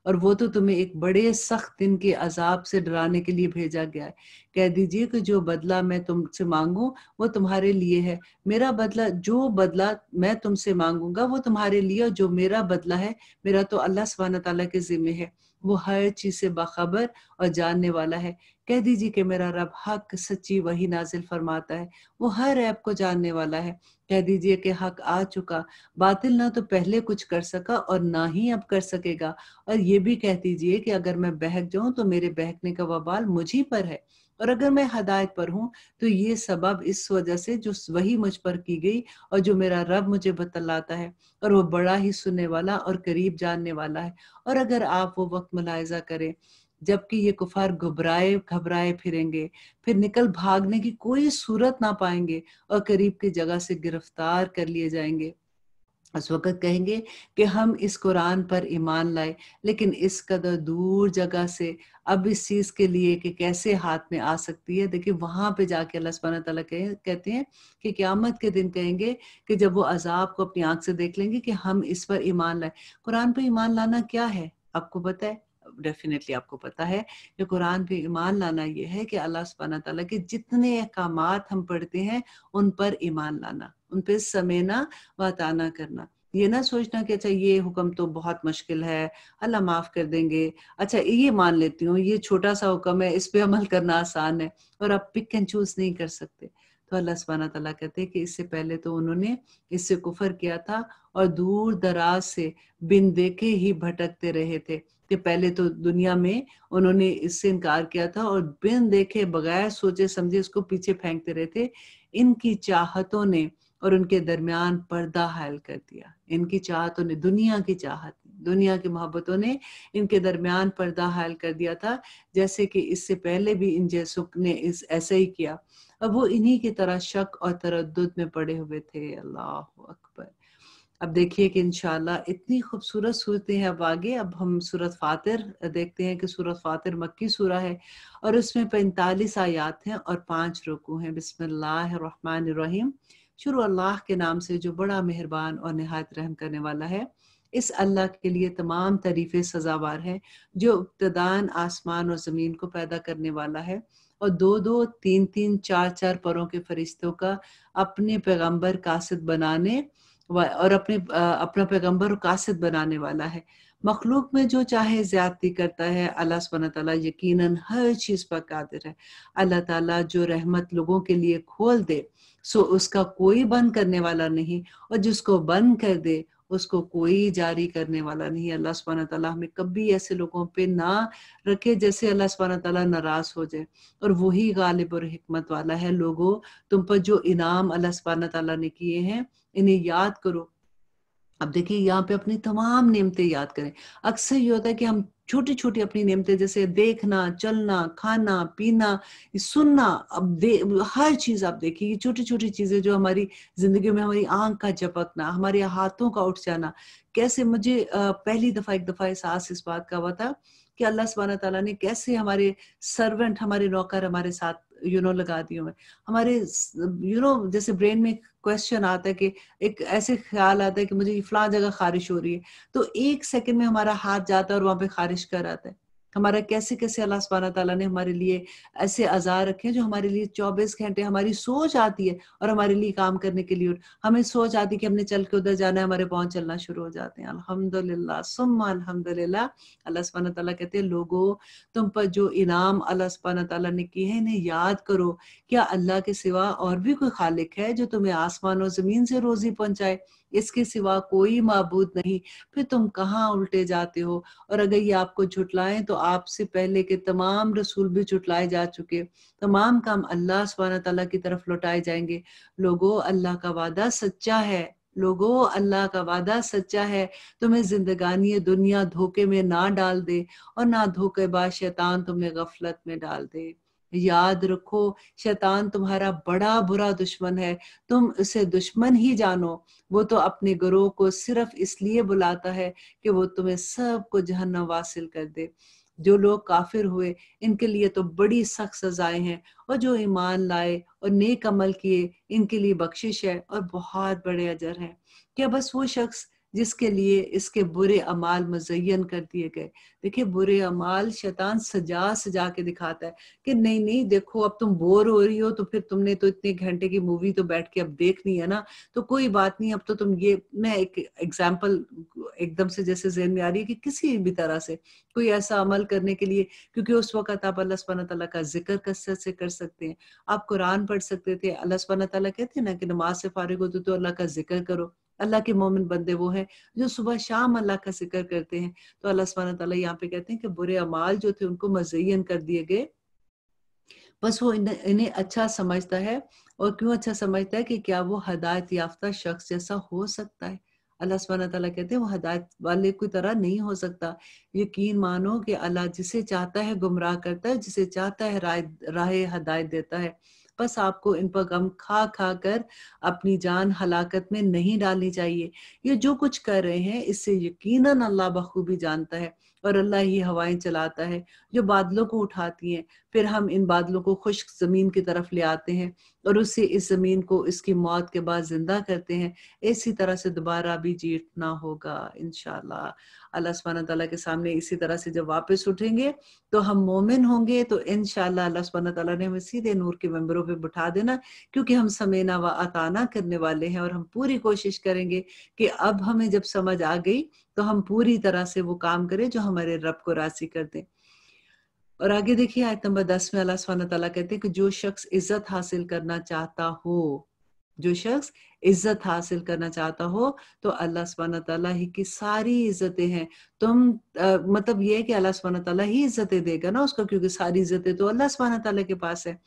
और वो तो तुम्हें एक बड़े सख्त दिन के अजाब से डराने के लिए भेजा गया है कह दीजिए कि जो बदला मैं तुमसे मांगू वो तुम्हारे लिए है मेरा बदला जो बदला मैं तुमसे मांगूंगा वो तुम्हारे लिए और जो मेरा बदला है मेरा तो अल्लाह सुबहाना तला के जिम्मे है वो हर चीज से बाखबर और जानने वाला है कह दीजिए कि मेरा रब हक सच्ची वही नाजिल फरमाता है वो हर ऐप को जानने वाला है कह दीजिए कि हक आ चुका बातिल ना तो पहले कुछ कर सका और ना ही अब कर सकेगा और ये भी कह दीजिए कि अगर मैं बहक जाऊं तो मेरे बहकने का वबाल मुझी पर है और अगर मैं हदायत पर हूं तो ये सबब इस वजह से जो वही मुझ पर की गई और जो मेरा रब मुझे बतलाता है और वो बड़ा ही सुनने वाला और करीब जानने वाला है और अगर आप वो वक्त मुलायजा करें जबकि ये कुफार घबराए घबराए फिरेंगे फिर निकल भागने की कोई सूरत ना पाएंगे और करीब की जगह से गिरफ्तार कर लिए जाएंगे उस वक़्त कहेंगे कि हम इस कुरान पर ईमान लाए लेकिन इस कदर दूर जगह से अब इस चीज़ के लिए कि कैसे हाथ में आ सकती है देखिए वहां पे जाके अल्लाह सुबहाना तला कह, कहते हैं कि क़्यामत के दिन कहेंगे कि जब वो अजाब को अपनी आंख से देख लेंगे कि हम इस पर ईमान लाए कुरान पर ईमान लाना क्या है आपको पता है डेफिनेटली आपको पता है कि कुरान पे ईमान लाना ये है कि अल्लाह सुबहाना तला के जितने अहकाम हम पढ़ते हैं उन पर ईमान लाना उन पर समेना व करना ये ना सोचना कि अच्छा ये हुक्म तो बहुत मुश्किल है अल्लाह माफ कर देंगे अच्छा ये मान लेती हूँ ये छोटा सा हुक्म है इस पे अमल करना आसान है और आप पिक एंड चूज नहीं कर सकते तो अल्लाह सुबहाना तला कहते हैं कि इससे पहले तो उन्होंने इससे कुफर किया था और दूर दराज से बिन देखे ही भटकते रहे थे कि पहले तो दुनिया में उन्होंने इससे इनकार किया था और बिन देखे बगैर सोचे समझे इसको पीछे फेंकते रहे थे इनकी चाहतों ने और उनके दरमियान पर्दा हायल कर दिया इनकी चाहतों ने दुनिया की चाहत दुनिया की मोहब्बतों ने इनके दरमियान पर्दा हायल कर दिया था जैसे कि इससे पहले भी इन जयसुख ने इस ऐसे ही किया अब वो इन्हीं की तरह शक और तरद में पड़े हुए थे अल्लाह अकबर अब देखिए कि इनशाला इतनी खूबसूरत सूरतें हैं अब आगे अब हम सूरत फातिर देखते हैं कि सूरत फातिर मक्की सूर है और उसमें पैंतालीस आयात हैं और पांच रुकू हैं बिस्मिल्लाह रहीम शुरू अल्लाह के नाम से जो बड़ा मेहरबान और नहायत रहम करने वाला है इस अल्लाह के लिए तमाम तरीफे सजावार हैं जो इब्तदान आसमान और ज़मीन को पैदा करने वाला है और दो दो तीन तीन चार चार परों के फरिश्तों का अपने पैगंबर कासिद बनाने और अपने अपना पैगंबर कासिद बनाने वाला है मखलूक में जो चाहे ज्यादती करता है अल्लाह सब यकीन हर चीज़ पर कादिर है अल्लाह ताला जो रहमत लोगों के लिए खोल दे सो उसका कोई बंद करने वाला नहीं और जिसको बंद कर दे उसको कोई जारी करने वाला नहीं अल्लाह सुबहाना ताला हमें कभी ऐसे लोगों पे ना रखे जैसे अल्लाह सुबहाना तला नाराज हो जाए और वही गालिब और हमत वाला है लोगों तुम पर जो इनाम अल्लाह सुबहाना तला ने किए हैं इन्हें याद करो अब देखिए यहाँ पे अपनी तमाम नियमते याद करें अक्सर ये होता है कि हम छोटी छोटी अपनी नियमते जैसे देखना चलना खाना पीना सुनना अब दे हर चीज आप देखिए ये छोटी छोटी चीजें जो हमारी जिंदगी में हमारी आंख का झपकना हमारे हाथों का उठ जाना कैसे मुझे पहली दफा एक दफा एहसास इस बात का हुआ था कि अल्लाह सुबहाना तला ने कैसे हमारे सर्वेंट हमारे नौकर हमारे साथ यू you नो know, लगा दिए हुए हमारे यू you नो know, जैसे ब्रेन में क्वेश्चन आता है कि एक ऐसे ख्याल आता है कि मुझे फला जगह खारिश हो रही है तो एक सेकंड में हमारा हाथ जाता है और वहां पे खारिश कर आता है हमारा कैसे कैसे अल्लाह सुबहाना तला ने हमारे लिए ऐसे आज़ार रखे हैं जो हमारे लिए चौबीस घंटे हमारी सोच आती है और हमारे लिए काम करने के लिए हमें सोच आती है कि हमने चल के उधर जाना है हमारे पाँव चलना शुरू हो जाते हैं अल्हम्दुलिल्लाह सुम्मा अल्हम्दुलिल्लाह अल्लाह सुबहाना तला कहते हैं लोगो तुम पर जो इनाम अल्लाह सुबहाना तला ने किए हैं इन्हें याद करो क्या अल्लाह के सिवा और भी कोई खालिक है जो तुम्हें आसमान और ज़मीन से रोज़ी पहुंचाए इसके सिवा कोई मबूद नहीं फिर तुम कहाँ उल्टे जाते हो और अगर ये आपको झुटलाए तो आपसे पहले के तमाम रसूल भी झुटलाए जा चुके तमाम काम अल्लाह सुबहाना तला की तरफ लौटाए जाएंगे लोगों अल्लाह का वादा सच्चा है लोगो अल्लाह का वादा सच्चा है तुम्हें जिंदगानी दुनिया धोखे में ना डाल दे और ना बाद शैतान तुम्हें गफलत में डाल दे याद रखो शैतान तुम्हारा बड़ा बुरा दुश्मन है तुम उसे दुश्मन ही जानो वो तो अपने गुरु को सिर्फ इसलिए बुलाता है कि वो तुम्हें सबको जहन्नम वासिल कर दे जो लोग काफिर हुए इनके लिए तो बड़ी सख्त सजाएं हैं और जो ईमान लाए और नेक अमल किए इनके लिए बख्शिश है और बहुत बड़े अजर है क्या बस वो शख्स जिसके लिए इसके बुरे अमाल मुजयन कर दिए गए देखिए बुरे अमाल शैतान सजा सजा के दिखाता है कि नहीं नहीं देखो अब तुम बोर हो रही हो तो फिर तुमने तो इतने घंटे की मूवी तो बैठ के अब देखनी है ना तो कोई बात नहीं अब तो तुम ये मैं एक एग्जाम्पल एकदम से जैसे जहन में आ रही है कि किसी भी तरह से कोई ऐसा अमल करने के लिए क्योंकि उस वक्त आप अल्लाह सुबहाना तला का जिक्र कसरत से कर सकते हैं आप कुरान पढ़ सकते थे अल्लाह सुबहाना तला कहते हैं ना कि नमाज से फारिग होते तो अल्लाह का जिक्र करो अल्लाह के मोमिन बंदे वो हैं जो सुबह शाम अल्लाह का जिक्र करते हैं तो अल्लाह सुबहाना तला यहाँ पे कहते हैं कि बुरे अमाल जो थे उनको मजयन कर दिए गए बस वो इन्हें अच्छा समझता है और क्यों अच्छा समझता है कि क्या वो हदायत याफ्ता शख्स जैसा हो सकता है अल्लाह सुबहाना तला कहते हैं वो हदायत वाले की तरह नहीं हो सकता यकीन मानो कि अल्लाह जिसे चाहता है गुमराह करता है जिसे चाहता है राह हदायत देता है बस आपको इन पर गम खा खा कर अपनी जान हलाकत में नहीं डालनी चाहिए ये जो कुछ कर रहे हैं इससे यकीनन अल्लाह बखूबी जानता है और अल्लाह ही हवाएं चलाता है जो बादलों को उठाती हैं फिर हम इन बादलों को खुश्क ज़मीन की तरफ ले आते हैं और उससे इस ज़मीन को इसकी मौत के बाद ज़िंदा करते हैं इसी तरह से दोबारा भी जीतना होगा इनशाला अल्लाह सुबहाना तला के सामने इसी तरह से जब वापस उठेंगे तो हम मोमिन होंगे तो इनशाला अल्लाह सुबहाना तला ने हमें सीधे नूर के मेम्बरों पर बिठा देना क्योंकि हम समेना व अताना करने वाले हैं और हम पूरी कोशिश करेंगे कि अब हमें जब समझ आ गई तो हम पूरी तरह से वो काम करें जो हमारे रब को राजी कर दे और आगे देखिए आयत नंबर दस में अल्लाह स्वान तला कहते हैं कि जो शख्स इज्जत हासिल करना चाहता हो जो शख्स इज्जत हासिल करना चाहता हो तो अल्लाह सुबहाना तला ही की सारी इज्जतें हैं तो हम आ, मतलब ये है कि अल्लाह सुबहाना तला ही इज्जतें देगा ना उसका क्योंकि सारी इज्जतें तो अल्लाह सुबहाना तला के पास है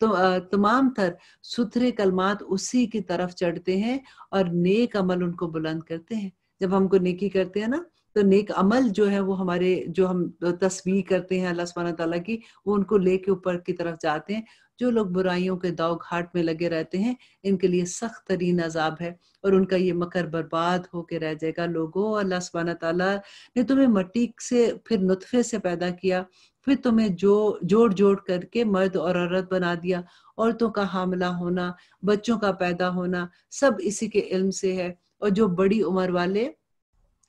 तो तमाम थर सुथरे कलमात उसी की तरफ चढ़ते हैं और नेक अमल उनको बुलंद करते हैं जब हमको नेकी करते हैं ना तो नेक अमल जो है वो हमारे जो हम तस्वीर करते हैं अल्लाह सुबहाना तला की वो उनको लेके ऊपर की तरफ जाते हैं जो लोग बुराइयों के दाव घाट में लगे रहते हैं इनके लिए सख्त तरीन अजाब है और उनका ये मकर बर्बाद होके रह जाएगा लोगों अल्लाह सुबहाना तला ने तुम्हें मट्टी से फिर नुतफे से पैदा किया फिर तुम्हें जो जोड़ जोड़ करके मर्द और औरत बना दिया औरतों का हामला होना बच्चों का पैदा होना सब इसी के इल्म से है और जो बड़ी उम्र वाले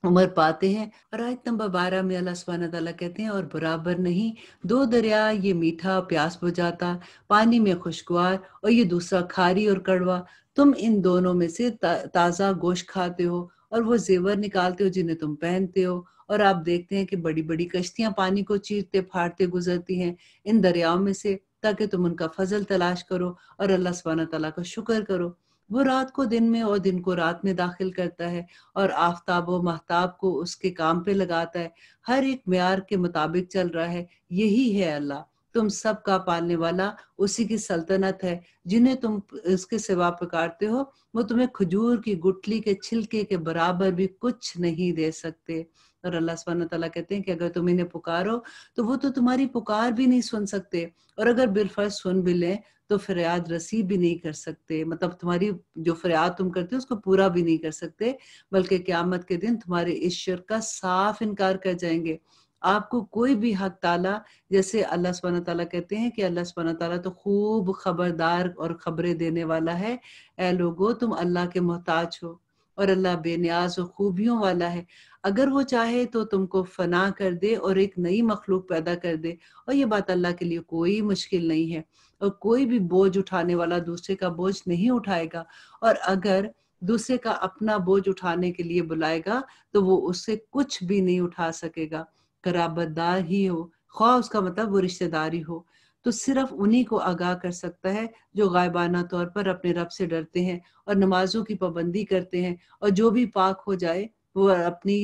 उम्र पाते हैं और आयत नंबर बारह में अल्लाह सुबहाना तला कहते हैं और बराबर नहीं दो दरिया ये मीठा प्यास बुझाता पानी में खुशगवार और ये दूसरा खारी और कड़वा तुम इन दोनों में से ता, ताज़ा गोश्त खाते हो और वो जेवर निकालते हो जिन्हें तुम पहनते हो और आप देखते हैं कि बड़ी बड़ी कश्तियां पानी को चीरते फाड़ते गुजरती हैं इन दरियाओं में से ताकि तुम उनका फजल तलाश करो और अल्लाह सुबहाना तला का शुक्र करो वो रात को दिन में और दिन को रात में दाखिल करता है और आफ्ताब व महताब को उसके काम पे लगाता है हर एक म्यार के मुताबिक चल रहा है यही है अल्लाह तुम सब का पालने वाला उसी की सल्तनत है जिन्हें तुम उसके सिवा पुकारते हो वो तुम्हें खजूर की गुटली के छिलके के बराबर भी कुछ नहीं दे सकते और अल्लाह सुबहाना तला कहते हैं कि अगर तुम इन्हें पुकारो तो वो तो तुम्हारी पुकार भी नहीं सुन सकते और अगर बिलफर्ज सुन भी लें तो फरियाद रसी भी नहीं कर सकते मतलब तुम्हारी जो फरियाद तुम करते हो उसको पूरा भी नहीं कर सकते बल्कि क्यामत के दिन तुम्हारे इस शर का साफ इनकार कर जाएंगे आपको कोई भी हक ताला जैसे अल्लाह सुबह ताला कहते हैं कि अल्लाह सुबह ताला तो खूब खबरदार और खबरें देने वाला है ए लोगो तुम अल्लाह के मोहताज हो और अल्लाह बेनियाज और खूबियों वाला है अगर वो चाहे तो तुमको फना कर दे और एक नई मखलूक पैदा कर दे और ये बात अल्लाह के लिए कोई मुश्किल नहीं है और कोई भी बोझ उठाने वाला दूसरे का बोझ नहीं उठाएगा और अगर दूसरे का अपना बोझ उठाने के लिए बुलाएगा तो वो उससे कुछ भी नहीं उठा सकेगा कराबदार ही हो ख्वा उसका मतलब वो रिश्तेदारी हो तो सिर्फ उन्हीं को आगाह कर सकता है जो गायबाना तौर पर अपने रब से डरते हैं और नमाजों की पाबंदी करते हैं और जो भी पाक हो जाए वो अपनी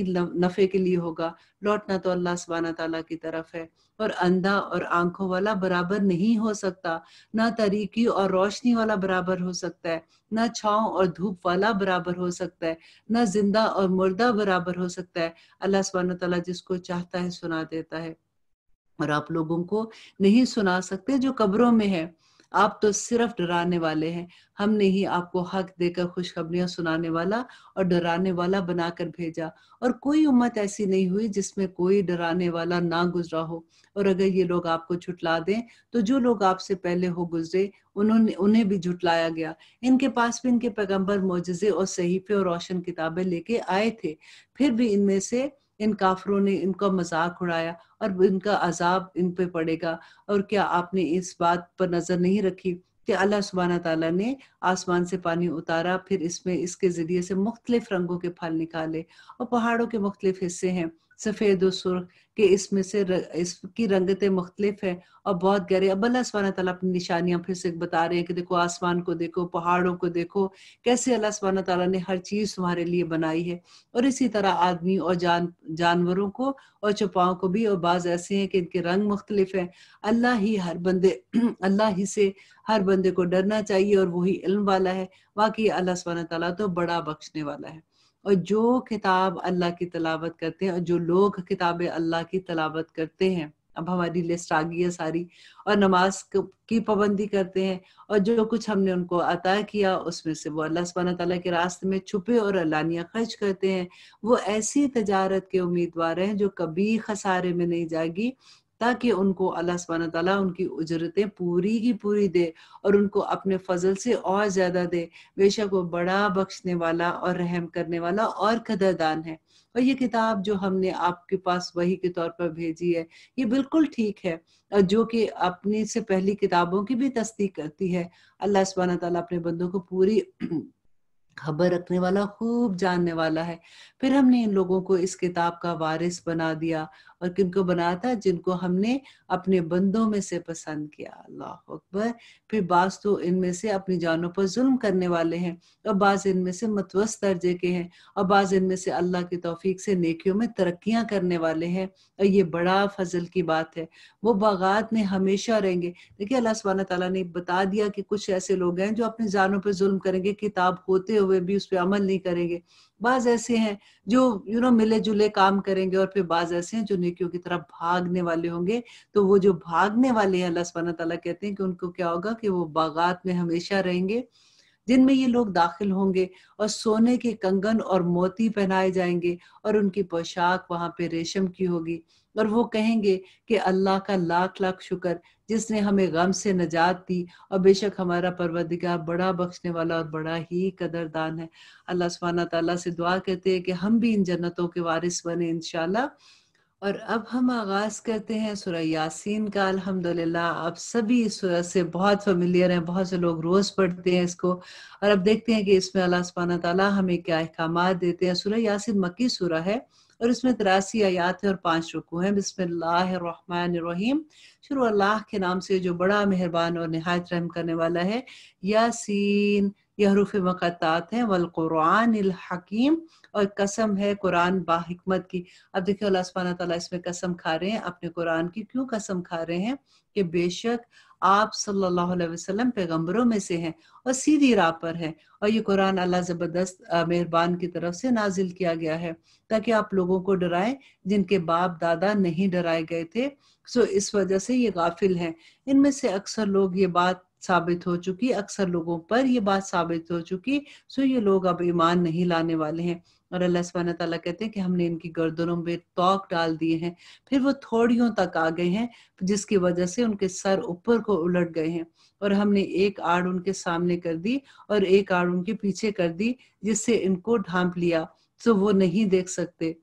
नफ़े के लिए होगा लौटना तो अल्लाह सुबाना तला की तरफ है और अंधा और आंखों वाला बराबर नहीं हो सकता ना तरीकी और रोशनी वाला बराबर हो सकता है ना छाव और धूप वाला बराबर हो सकता है ना जिंदा और मुर्दा बराबर हो सकता है अल्लाह सुबाना तला जिसको चाहता है सुना देता है और आप लोगों को नहीं सुना सकते जो कब्रों में है आप तो सिर्फ डराने वाले हैं हमने ही आपको हक देकर खुशखबरियां सुनाने वाला और डराने वाला बनाकर भेजा और कोई उम्मत ऐसी नहीं हुई जिसमें कोई डराने वाला ना गुजरा हो और अगर ये लोग आपको झुटला दें तो जो लोग आपसे पहले हो गुजरे उन्होंने उन्हें भी झुटलाया गया इनके पास भी इनके पैगंबर मोजे और सहीफे और रोशन किताबें लेके आए थे फिर भी इनमें से इन काफरों ने इनका मजाक उड़ाया और इनका अजाब इन पे पड़ेगा और क्या आपने इस बात पर नजर नहीं रखी कि अल्लाह सुबहाना तला ने आसमान से पानी उतारा फिर इसमें इसके ज़रिए से मुख्तलिफ रंगों के फल निकाले और पहाड़ों के मुख्तलिफ हिस्से हैं सफ़ेद व सुरख के इसमें से रग, इसकी रंगतें मुख्तलिफ है और बहुत गहरे अब अल्लाह सुबहाना तला अपनी निशानियां फिर से बता रहे हैं कि देखो आसमान को देखो पहाड़ों को देखो कैसे अल्लाह सुबहाना तला ने हर चीज़ तुम्हारे लिए बनाई है और इसी तरह आदमी और जान जानवरों को और चुपाओं को भी और बाज़ ऐसे हैं कि इनके रंग मुख्तलिफ है अल्लाह ही हर बंदे अल्लाह ही से हर बंदे को डरना चाहिए और वही इल्म वाला है बाकी अल्लाह सुबहाना तला तो बड़ा बख्शने वाला है और जो किताब अल्लाह की तलावत करते हैं और जो लोग किताब अल्लाह की तलावत करते हैं अब हमारी लिस्ट आ गई है सारी और नमाज की पाबंदी करते हैं और जो कुछ हमने उनको अता किया उसमें से वो अल्लाह सुबहाना तला के रास्ते में छुपे और अलानिया खर्च करते हैं वो ऐसी तजारत के उम्मीदवार हैं जो कभी खसारे में नहीं जाएगी ताकि उनको अल्लाह सुबहान तला उनकी उजरतें पूरी की पूरी दे और उनको अपने फजल से और ज़्यादा दे बेशक वो बड़ा बख्शने वाला और रहम करने वाला और कदरदान है और ये किताब जो हमने आपके पास वही के तौर पर भेजी है ये बिल्कुल ठीक है और जो कि अपनी से पहली किताबों की भी तस्दीक करती है अल्लाह सुबहाना तला अपने बंदों को पूरी खबर रखने वाला खूब जानने वाला है फिर हमने इन लोगों को इस किताब का वारिस बना दिया और किनको बनाया था जिनको हमने अपने बंदों में से पसंद किया अल्लाह अकबर फिर बाज तो इनमें से अपनी जानों पर जुल्म करने वाले हैं और बाज इनमें से मतवस दर्जे के हैं और बाज इनमें से अल्लाह की तोफीक से नेकियों में तरक्या करने वाले हैं और ये बड़ा फजल की बात है वो बागात में हमेशा रहेंगे देखिए अल्लाह सुबहाना तला ने बता दिया कि कुछ ऐसे लोग हैं जो अपनी जानों पर जुल्म करेंगे किताब होते हुए हुए भी उस पर अमल नहीं करेंगे बाज ऐसे हैं जो यू नो मिले जुले काम करेंगे और फिर बाज ऐसे हैं जो नेकियों की तरफ भागने वाले होंगे तो वो जो भागने वाले हैं अल्लाह सुबहाना तला कहते हैं कि उनको क्या होगा कि वो बागात में हमेशा रहेंगे जिनमें ये लोग दाखिल होंगे और सोने के कंगन और मोती पहनाए जाएंगे और उनकी पोशाक वहां पे रेशम की होगी और वो कहेंगे कि अल्लाह का लाख लाख शुक्र जिसने हमें गम से नजात दी और बेशक हमारा परवरदिगार बड़ा बख्शने वाला और बड़ा ही कदरदान है अल्लाह सुबहाना तला से दुआ करते हैं कि हम भी इन जन्नतों के वारिस बने इनशाला और अब हम आगाज करते हैं सुरह यासीन का अल्हम्दुलिल्लाह आप सभी सुरह से बहुत फेमिलियर हैं बहुत से लोग रोज पढ़ते हैं इसको और अब देखते हैं कि इसमें अल्लाह सुबहाना तला हमें क्या अहकाम देते हैं सुरह यासीन मक्की सूरह है और इसमें तिरासी आयात है और पांच रुकू है बिसमीम शुरू अल्लाह के नाम से जो बड़ा मेहरबान और नहायत रहम करने वाला है यासीन यह हरूफ मक़ात हैं वलकुरान हकीम और कसम है कुरान बाहमत की अब देखिये अल्लाह सुबहाना तला इसमें कसम खा रहे हैं अपने कुरान की क्यों कसम खा रहे हैं कि बेशक आप सल्लल्लाहु अलैहि वसल्लम पैगंबरों में से हैं और सीधी राह पर हैं और ये कुरान अल्लाह ज़बरदस्त मेहरबान की तरफ से नाजिल किया गया है ताकि आप लोगों को डराएं जिनके बाप दादा नहीं डराए गए थे सो इस वजह से ये गाफिल हैं इनमें से अक्सर लोग ये बात साबित हो चुकी अक्सर लोगों पर ये बात साबित हो चुकी सो ये लोग अब ईमान नहीं लाने वाले हैं और अल्लाह सुबहाना तला कहते हैं कि हमने इनकी गर्दनों में तोक डाल दिए हैं फिर वो थोड़ियों तक आ गए हैं जिसकी वजह से उनके सर ऊपर को उलट गए हैं और हमने एक आड़ उनके सामने कर दी और एक आड़ उनके पीछे कर दी जिससे इनको ढांप लिया तो वो नहीं देख सकते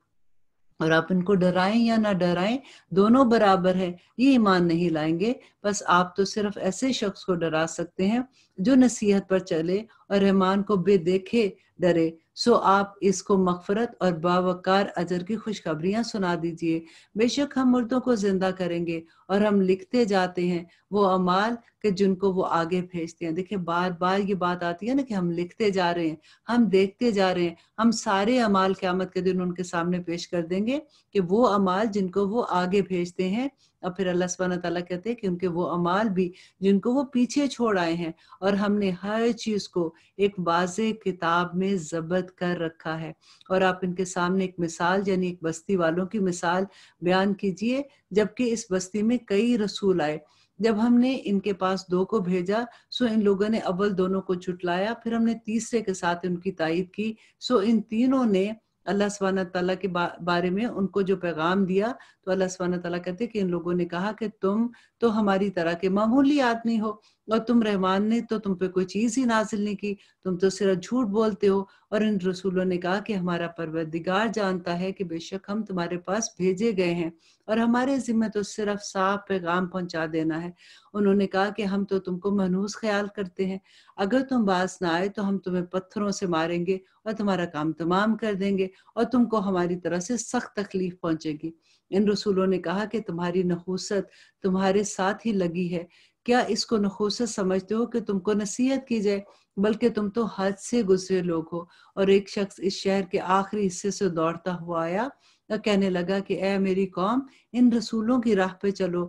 और आप इनको डराएं या ना डराएं दोनों बराबर है ये ईमान नहीं लाएंगे बस आप तो सिर्फ ऐसे शख्स को डरा सकते हैं जो नसीहत पर चले और रहमान को बेदेखे डरे सो आप इसको मगफरत और बावकार अजर की खुशखबरियां सुना दीजिए बेशक हम मुर्दों को जिंदा करेंगे और हम लिखते जाते हैं वो अमाल के जिनको वो आगे भेजते हैं देखिए बार बार ये बात आती है ना कि हम लिखते जा रहे हैं हम देखते जा रहे हैं हम सारे अमाल क्यामत के दिन उनके सामने पेश कर देंगे कि वो अमाल जिनको वो आगे भेजते हैं और फिर अल्लाह सुबहाना तला कहते हैं कि उनके वो अमाल भी जिनको वो पीछे छोड़ आए हैं और हमने हर चीज़ को एक वाज किताब में जबत कर रखा है और आप इनके सामने एक मिसाल यानी एक बस्ती वालों की मिसाल बयान कीजिए जबकि इस बस्ती में कई रसूल आए जब हमने इनके पास दो को भेजा सो इन लोगों ने अव्वल दोनों को छुटलाया फिर हमने तीसरे के साथ उनकी तायद की सो इन तीनों ने अल्लाह सुबहान तला के बा, बारे में उनको जो पैगाम दिया तो अल्लाह सुबहान तला कहते कि इन लोगों ने कहा कि तुम तो हमारी तरह के मामूली आदमी हो और तुम रहमान ने तो तुम पे कोई चीज ही नाजिल नहीं की तुम तो सिर्फ झूठ बोलते हो और इन रसूलों ने कहा कि हमारा परवरदिगार जानता है कि बेशक हम तुम्हारे पास भेजे गए हैं और हमारे जिम्मे तो सिर्फ साफ पैगाम पहुंचा देना है उन्होंने कहा कि हम तो तुमको मनहूस ख्याल करते हैं अगर तुम बास ना आए तो हम तुम्हें पत्थरों से मारेंगे और तुम्हारा काम तमाम कर देंगे और तुमको हमारी तरह से सख्त तकलीफ पहुंचेगी इन रसूलों ने कहा कि तुम्हारी नहूसत तुम्हारे साथ ही लगी है क्या इसको नखोसा समझते हो कि तुमको नसीहत की जाए बल्कि तुम तो हद से गुजरे लोग हो और एक शख्स इस शहर के आखिरी हिस्से से दौड़ता हुआ आया और कहने लगा कि ए मेरी कौम इन रसूलों की राह पे चलो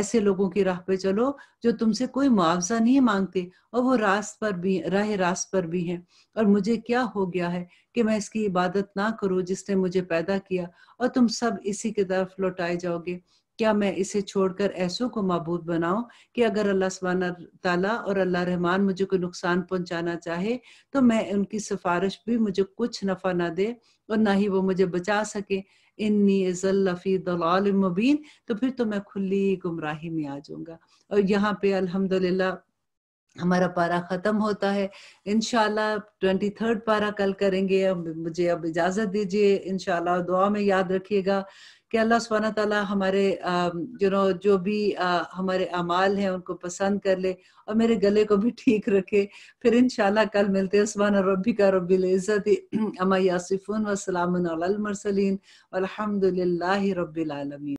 ऐसे लोगों की राह पे चलो जो तुमसे कोई मुआवजा नहीं मांगते और वो रास्त पर भी राह रास्त पर भी हैं और मुझे क्या हो गया है कि मैं इसकी इबादत ना करूँ जिसने मुझे पैदा किया और तुम सब इसी की तरफ लौटाए जाओगे क्या मैं इसे छोड़कर ऐसों को मबूद बनाऊं कि अगर अल्लाह सबाना ताला और अल्लाह रहमान मुझे कोई नुकसान पहुंचाना चाहे तो मैं उनकी सिफारिश भी मुझे कुछ नफा ना दे और ना ही वो मुझे बचा सके इन्नी दलाल मुबीन तो फिर तो मैं खुली गुमराही में आ जाऊंगा और यहाँ पे अल्हम्दुलिल्लाह हमारा पारा ख़त्म होता है इन ट्वेंटी थर्ड पारा कल करेंगे मुझे अब इजाज़त दीजिए इनशाला दुआ में याद रखिएगा कि अल्लाह सुबहाना ताला हमारे यू नो जो भी हमारे अमाल हैं उनको पसंद कर ले और मेरे गले को भी ठीक रखे फिर इन कल मिलते हैं सुबहाना रबी का रबीज़त अमा यासिफ़ुन वसलामसलिन अलहमदिल्ला रबीआलमी